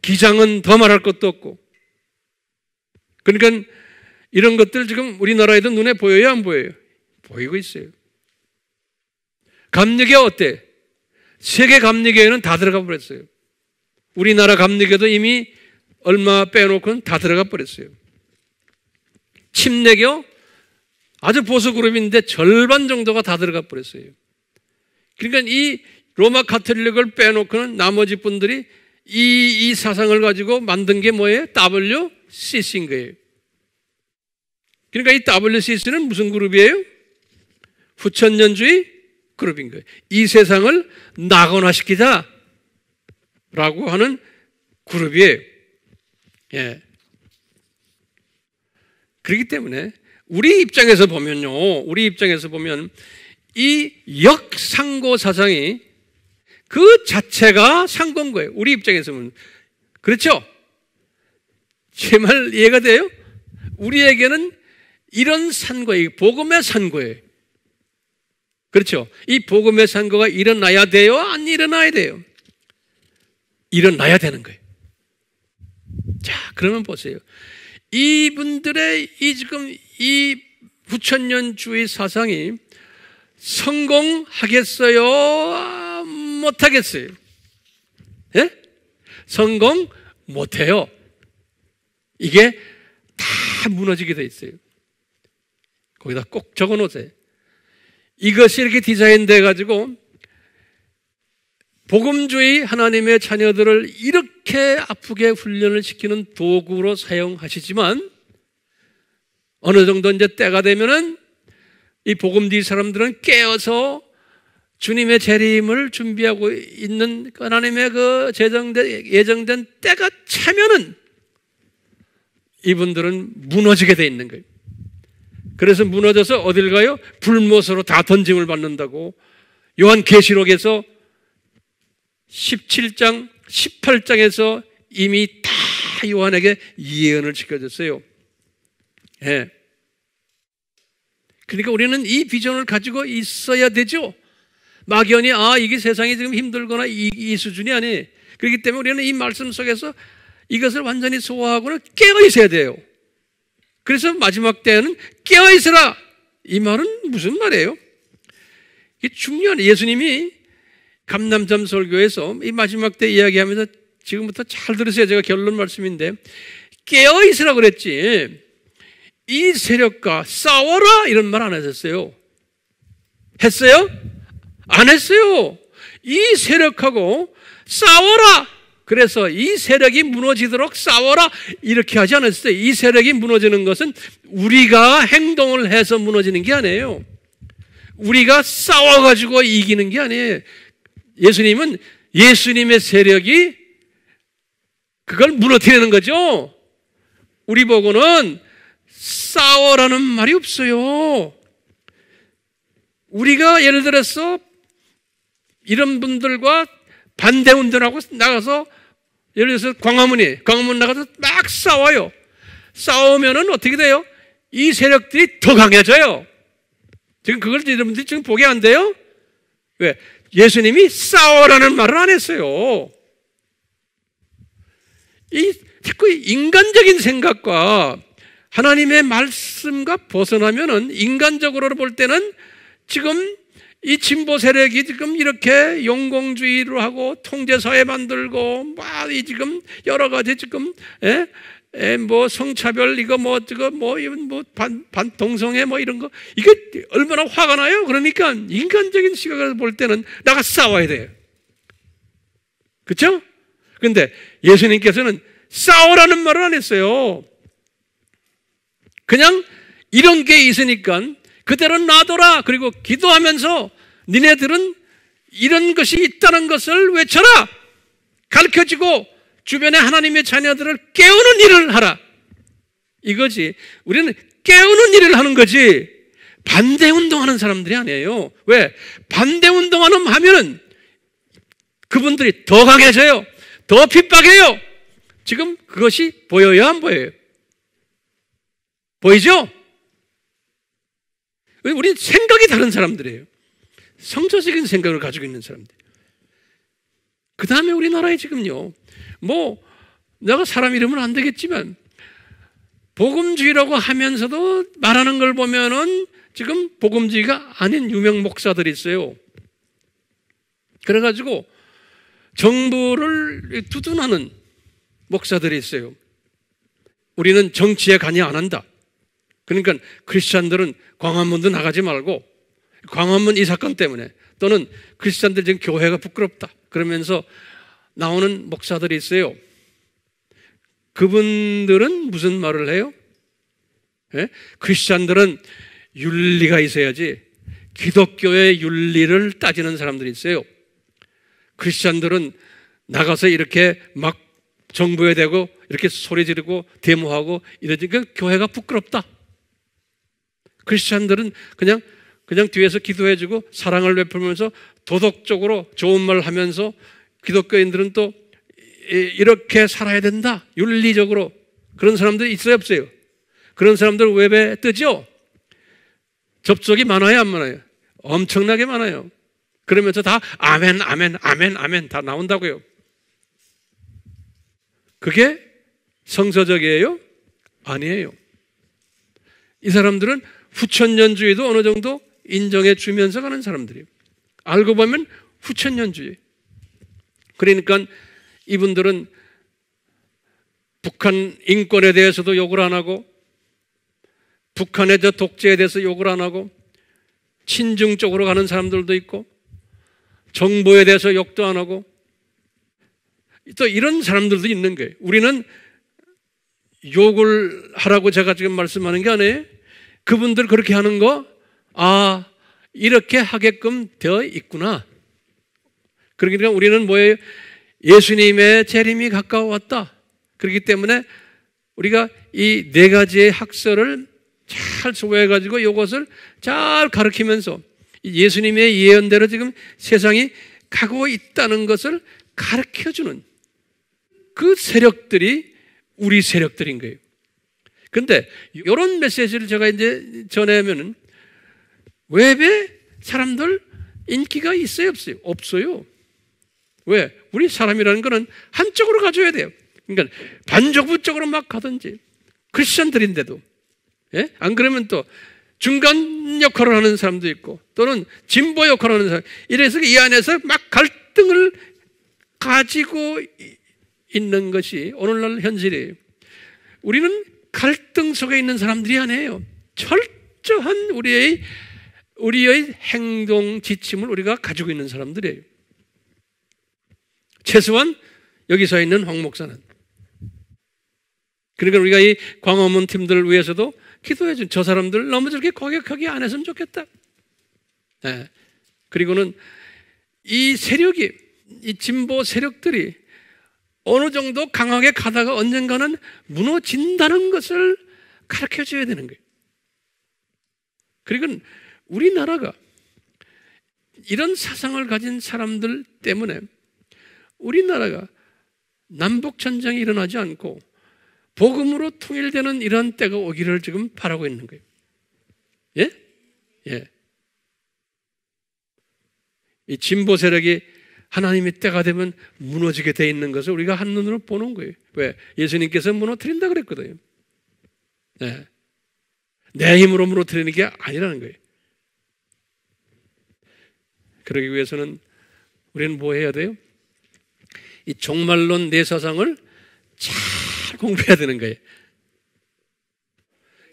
기장은 더 말할 것도 없고. 그러니까 이런 것들 지금 우리나라에도 눈에 보여요, 안 보여요? 보이고 있어요. 감리교 어때? 세계 감리교에는 다 들어가 버렸어요. 우리나라 감리교도 이미 얼마 빼놓고는 다 들어가 버렸어요. 침례교 아주 보수 그룹인데 절반 정도가 다 들어가 버렸어요. 그러니까 이 로마 카톨릭을 빼놓고는 나머지 분들이 이, 이 사상을 가지고 만든 게 뭐예요? WCC인 거예요. 그러니까 이 WCC는 무슨 그룹이에요? 후천년주의 그룹인 거예요. 이 세상을 낙원화시키자 라고 하는 그룹이 에요 예. 그렇기 때문에 우리 입장에서 보면요. 우리 입장에서 보면 이 역상고 사상이 그 자체가 상고인 거예요. 우리 입장에서 보면. 그렇죠? 제 말 이해가 돼요? 우리에게는 이런 산고의요 복음의 산고예요 그렇죠? 이 복음의 산고가 일어나야 돼요? 안 일어나야 돼요? 일어나야 되는 거예요. 자, 그러면 보세요. 이분들의 이 지금 이 부천년주의 사상이 성공하겠어요? 못하겠어요? 예? 성공 못해요. 이게 다 무너지게 돼 있어요. 거기다 꼭 적어 놓으세요. 이것이 이렇게 디자인돼 가지고 복음주의 하나님의 자녀들을 이렇게 아프게 훈련을 시키는 도구로 사용하시지만 어느 정도 이제 때가 되면은 이 복음주의 사람들은 깨어서 주님의 재림을 준비하고 있는 하나님의 그 제정된, 예정된 때가 차면은 이분들은 무너지게 돼 있는 거예요. 그래서 무너져서 어딜 가요? 불못으로 다 던짐을 받는다고 요한 계시록에서 17장, 18장에서 이미 다 요한에게 예언을 지켜줬어요. 예. 그러니까 우리는 이 비전을 가지고 있어야 되죠. 막연히 아 이게 세상이 지금 힘들거나 이, 이 수준이 아니. 그렇기 때문에 우리는 이 말씀 속에서 이것을 완전히 소화하고는 깨어 있어야 돼요. 그래서 마지막 때에는 깨어 있으라. 이 말은 무슨 말이에요? 이 중요한 예수님이 감남점 설교에서 이 마지막 때 이야기하면서 지금부터 잘 들으세요. 제가 결론 말씀인데 깨어 있으라 그랬지. 이 세력과 싸워라 이런 말 안 하셨어요. 했어요? 안 했어요. 이 세력하고 싸워라. 그래서 이 세력이 무너지도록 싸워라. 이렇게 하지 않았어요. 이 세력이 무너지는 것은 우리가 행동을 해서 무너지는 게 아니에요. 우리가 싸워가지고 이기는 게 아니에요. 예수님은 예수님의 세력이 그걸 무너뜨리는 거죠. 우리 보고는 싸워라는 말이 없어요. 우리가 예를 들어서 이런 분들과 반대 운동하고 나가서 예를 들어서 광화문에 광화문 나가서 막 싸워요. 싸우면은 어떻게 돼요? 이 세력들이 더 강해져요. 지금 그걸 여러분들이 지금 보게 안 돼요? 왜? 예수님이 싸워라는 말을 안 했어요. 이 자꾸 인간적인 생각과 하나님의 말씀과 벗어나면은 인간적으로 볼 때는 지금 이 진보 세력이 지금 이렇게 영공주의로 하고 통제사회 만들고 막이 지금 여러 가지 지금 예? 뭐 성차별 이거 뭐 이거 뭐반 뭐 동성애 뭐 이런 거 이게 얼마나 화가 나요? 그러니까 인간적인 시각을 볼 때는 나가 싸워야 돼요. 그렇죠? 근데 예수님께서는 싸우라는 말을 안 했어요. 그냥 이런 게 있으니까 그대로 놔둬라. 그리고 기도하면서 니네들은 이런 것이 있다는 것을 외쳐라. 가르쳐 주고 주변의 하나님의 자녀들을 깨우는 일을 하라. 이거지. 우리는 깨우는 일을 하는 거지. 반대 운동하는 사람들이 아니에요. 왜? 반대 운동하는 하면은 그분들이 더 강해져요. 더 핍박해요. 지금 그것이 보여요, 안 보여요? 보이죠? 우리는 생각이 다른 사람들이에요. 성서적인 생각을 가지고 있는 사람들. 그 다음에 우리나라에 지금요, 뭐 내가 사람 이름은 안 되겠지만 복음주의라고 하면서도 말하는 걸 보면은 지금 복음주의가 아닌 유명 목사들이 있어요. 그래가지고 정부를 두둔하는 목사들이 있어요. 우리는 정치에 관여 안 한다. 그러니까 크리스찬들은 광화문도 나가지 말고 광화문 이 사건 때문에 또는 크리스찬들 지금 교회가 부끄럽다. 그러면서 나오는 목사들이 있어요. 그분들은 무슨 말을 해요? 예? 크리스찬들은 윤리가 있어야지 기독교의 윤리를 따지는 사람들이 있어요. 크리스찬들은 나가서 이렇게 막 정부에 대고 이렇게 소리 지르고 데모하고 이러니까 교회가 부끄럽다. 크리스찬들은 그냥 그냥 뒤에서 기도해주고 사랑을 베풀면서 도덕적으로 좋은 말 하면서 기독교인들은 또 이렇게 살아야 된다. 윤리적으로. 그런 사람들이 있어요, 없어요? 그런 사람들 웹에 뜨죠? 접촉이 많아요, 안 많아요? 엄청나게 많아요. 그러면서 다 아멘, 아멘, 아멘, 아멘 다 나온다고요. 그게 성서적이에요? 아니에요. 이 사람들은 후천년주의도 어느 정도 인정해 주면서 가는 사람들이에요. 알고 보면 후천년주의. 그러니까 이분들은 북한 인권에 대해서도 욕을 안 하고 북한의 저 독재에 대해서 욕을 안 하고 친중 쪽으로 가는 사람들도 있고 정부에 대해서 욕도 안 하고 또 이런 사람들도 있는 거예요. 우리는 욕을 하라고 제가 지금 말씀하는 게 아니에요. 그분들 그렇게 하는 거, 아, 이렇게 하게끔 되어 있구나. 그러니까 우리는 뭐예요? 예수님의 재림이 가까웠다. 그렇기 때문에 우리가 이 네 가지의 학설을 잘 소화해가지고 이것을 잘 가르치면서 예수님의 예언대로 지금 세상이 가고 있다는 것을 가르쳐주는 그 세력들이 우리 세력들인 거예요. 근데 이런 메시지를 제가 이제 전하면은 웹에 사람들 인기가 있어요, 없어요? 없어요. 왜? 우리 사람이라는 거는 한쪽으로 가줘야 돼요. 그러니까 반적부적으로 막 가든지 크리스천들인데도 예? 안 그러면 또 중간 역할을 하는 사람도 있고 또는 진보 역할을 하는 사람 이래서 이 안에서 막 갈등을 가지고 있는 것이 오늘날 현실이에요. 우리는 갈등 속에 있는 사람들이 아니에요. 철저한 우리의 우리의 행동 지침을 우리가 가지고 있는 사람들이에요. 최소한 여기 서 있는 황 목사는. 그러니까 우리가 이 광화문 팀들을 위해서도 기도해 준 저 사람들 너무 저렇게 과격하게 안 했으면 좋겠다. 네. 그리고는 이 세력이 이 진보 세력들이 어느 정도 강하게 가다가 언젠가는 무너진다는 것을 가르쳐 줘야 되는 거예요. 그리고 우리나라가 이런 사상을 가진 사람들 때문에 우리나라가 남북 전쟁이 일어나지 않고 복음으로 통일되는 이런 때가 오기를 지금 바라고 있는 거예요. 예? 예. 이 진보 세력이 하나님의 때가 되면 무너지게 돼 있는 것을 우리가 한눈으로 보는 거예요. 왜? 예수님께서 무너뜨린다 그랬거든요. 네. 내 힘으로 무너뜨리는 게 아니라는 거예요. 그러기 위해서는 우리는 뭐 해야 돼요? 이 종말론 내사상을 잘 공부해야 되는 거예요.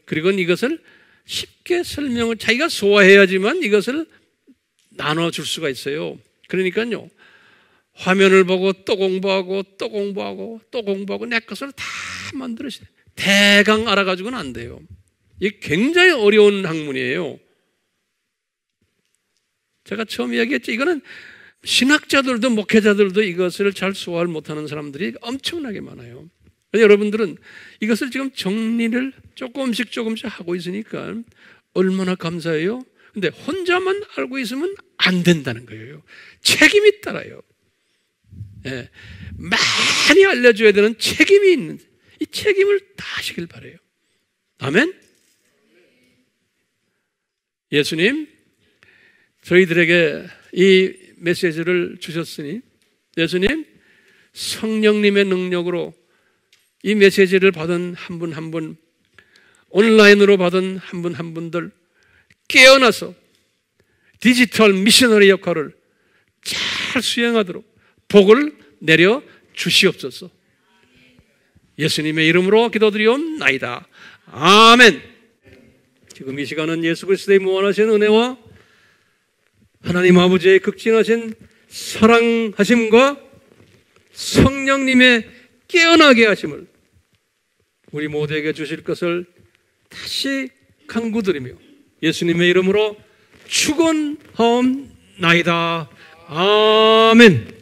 그리고 이것을 쉽게 설명을 자기가 소화해야지만 이것을 나눠줄 수가 있어요. 그러니까요. 화면을 보고 또 공부하고 또 공부하고 또 공부하고 내 것을 다 만들어서 대강 알아가지고는 안 돼요. 이게 굉장히 어려운 학문이에요. 제가 처음 이야기했죠. 이거는 신학자들도 목회자들도 이것을 잘 소화를 못하는 사람들이 엄청나게 많아요. 여러분들은 이것을 지금 정리를 조금씩 조금씩 하고 있으니까 얼마나 감사해요. 근데 혼자만 알고 있으면 안 된다는 거예요. 책임이 따라요. 예, 많이 알려줘야 되는 책임이 있는 이 책임을 다하시길 바래요. 아멘. 예수님, 저희들에게 이 메시지를 주셨으니 네, 예수님 성령님의 능력으로 이 메시지를 받은 한 분 한 분, 온라인으로 받은 한 분 한 분들 깨어나서 디지털 미셔너리 역할을 잘 수행하도록 복을 내려 주시옵소서. 예수님의 이름으로 기도드리옵나이다. 아멘. 지금 이 시간은 예수 그리스도의 무한하신 은혜와 하나님 아버지의 극진하신 사랑하심과 성령님의 깨어나게 하심을 우리 모두에게 주실 것을 다시 강구드리며 예수님의 이름으로 축원하옵나이다. 아멘.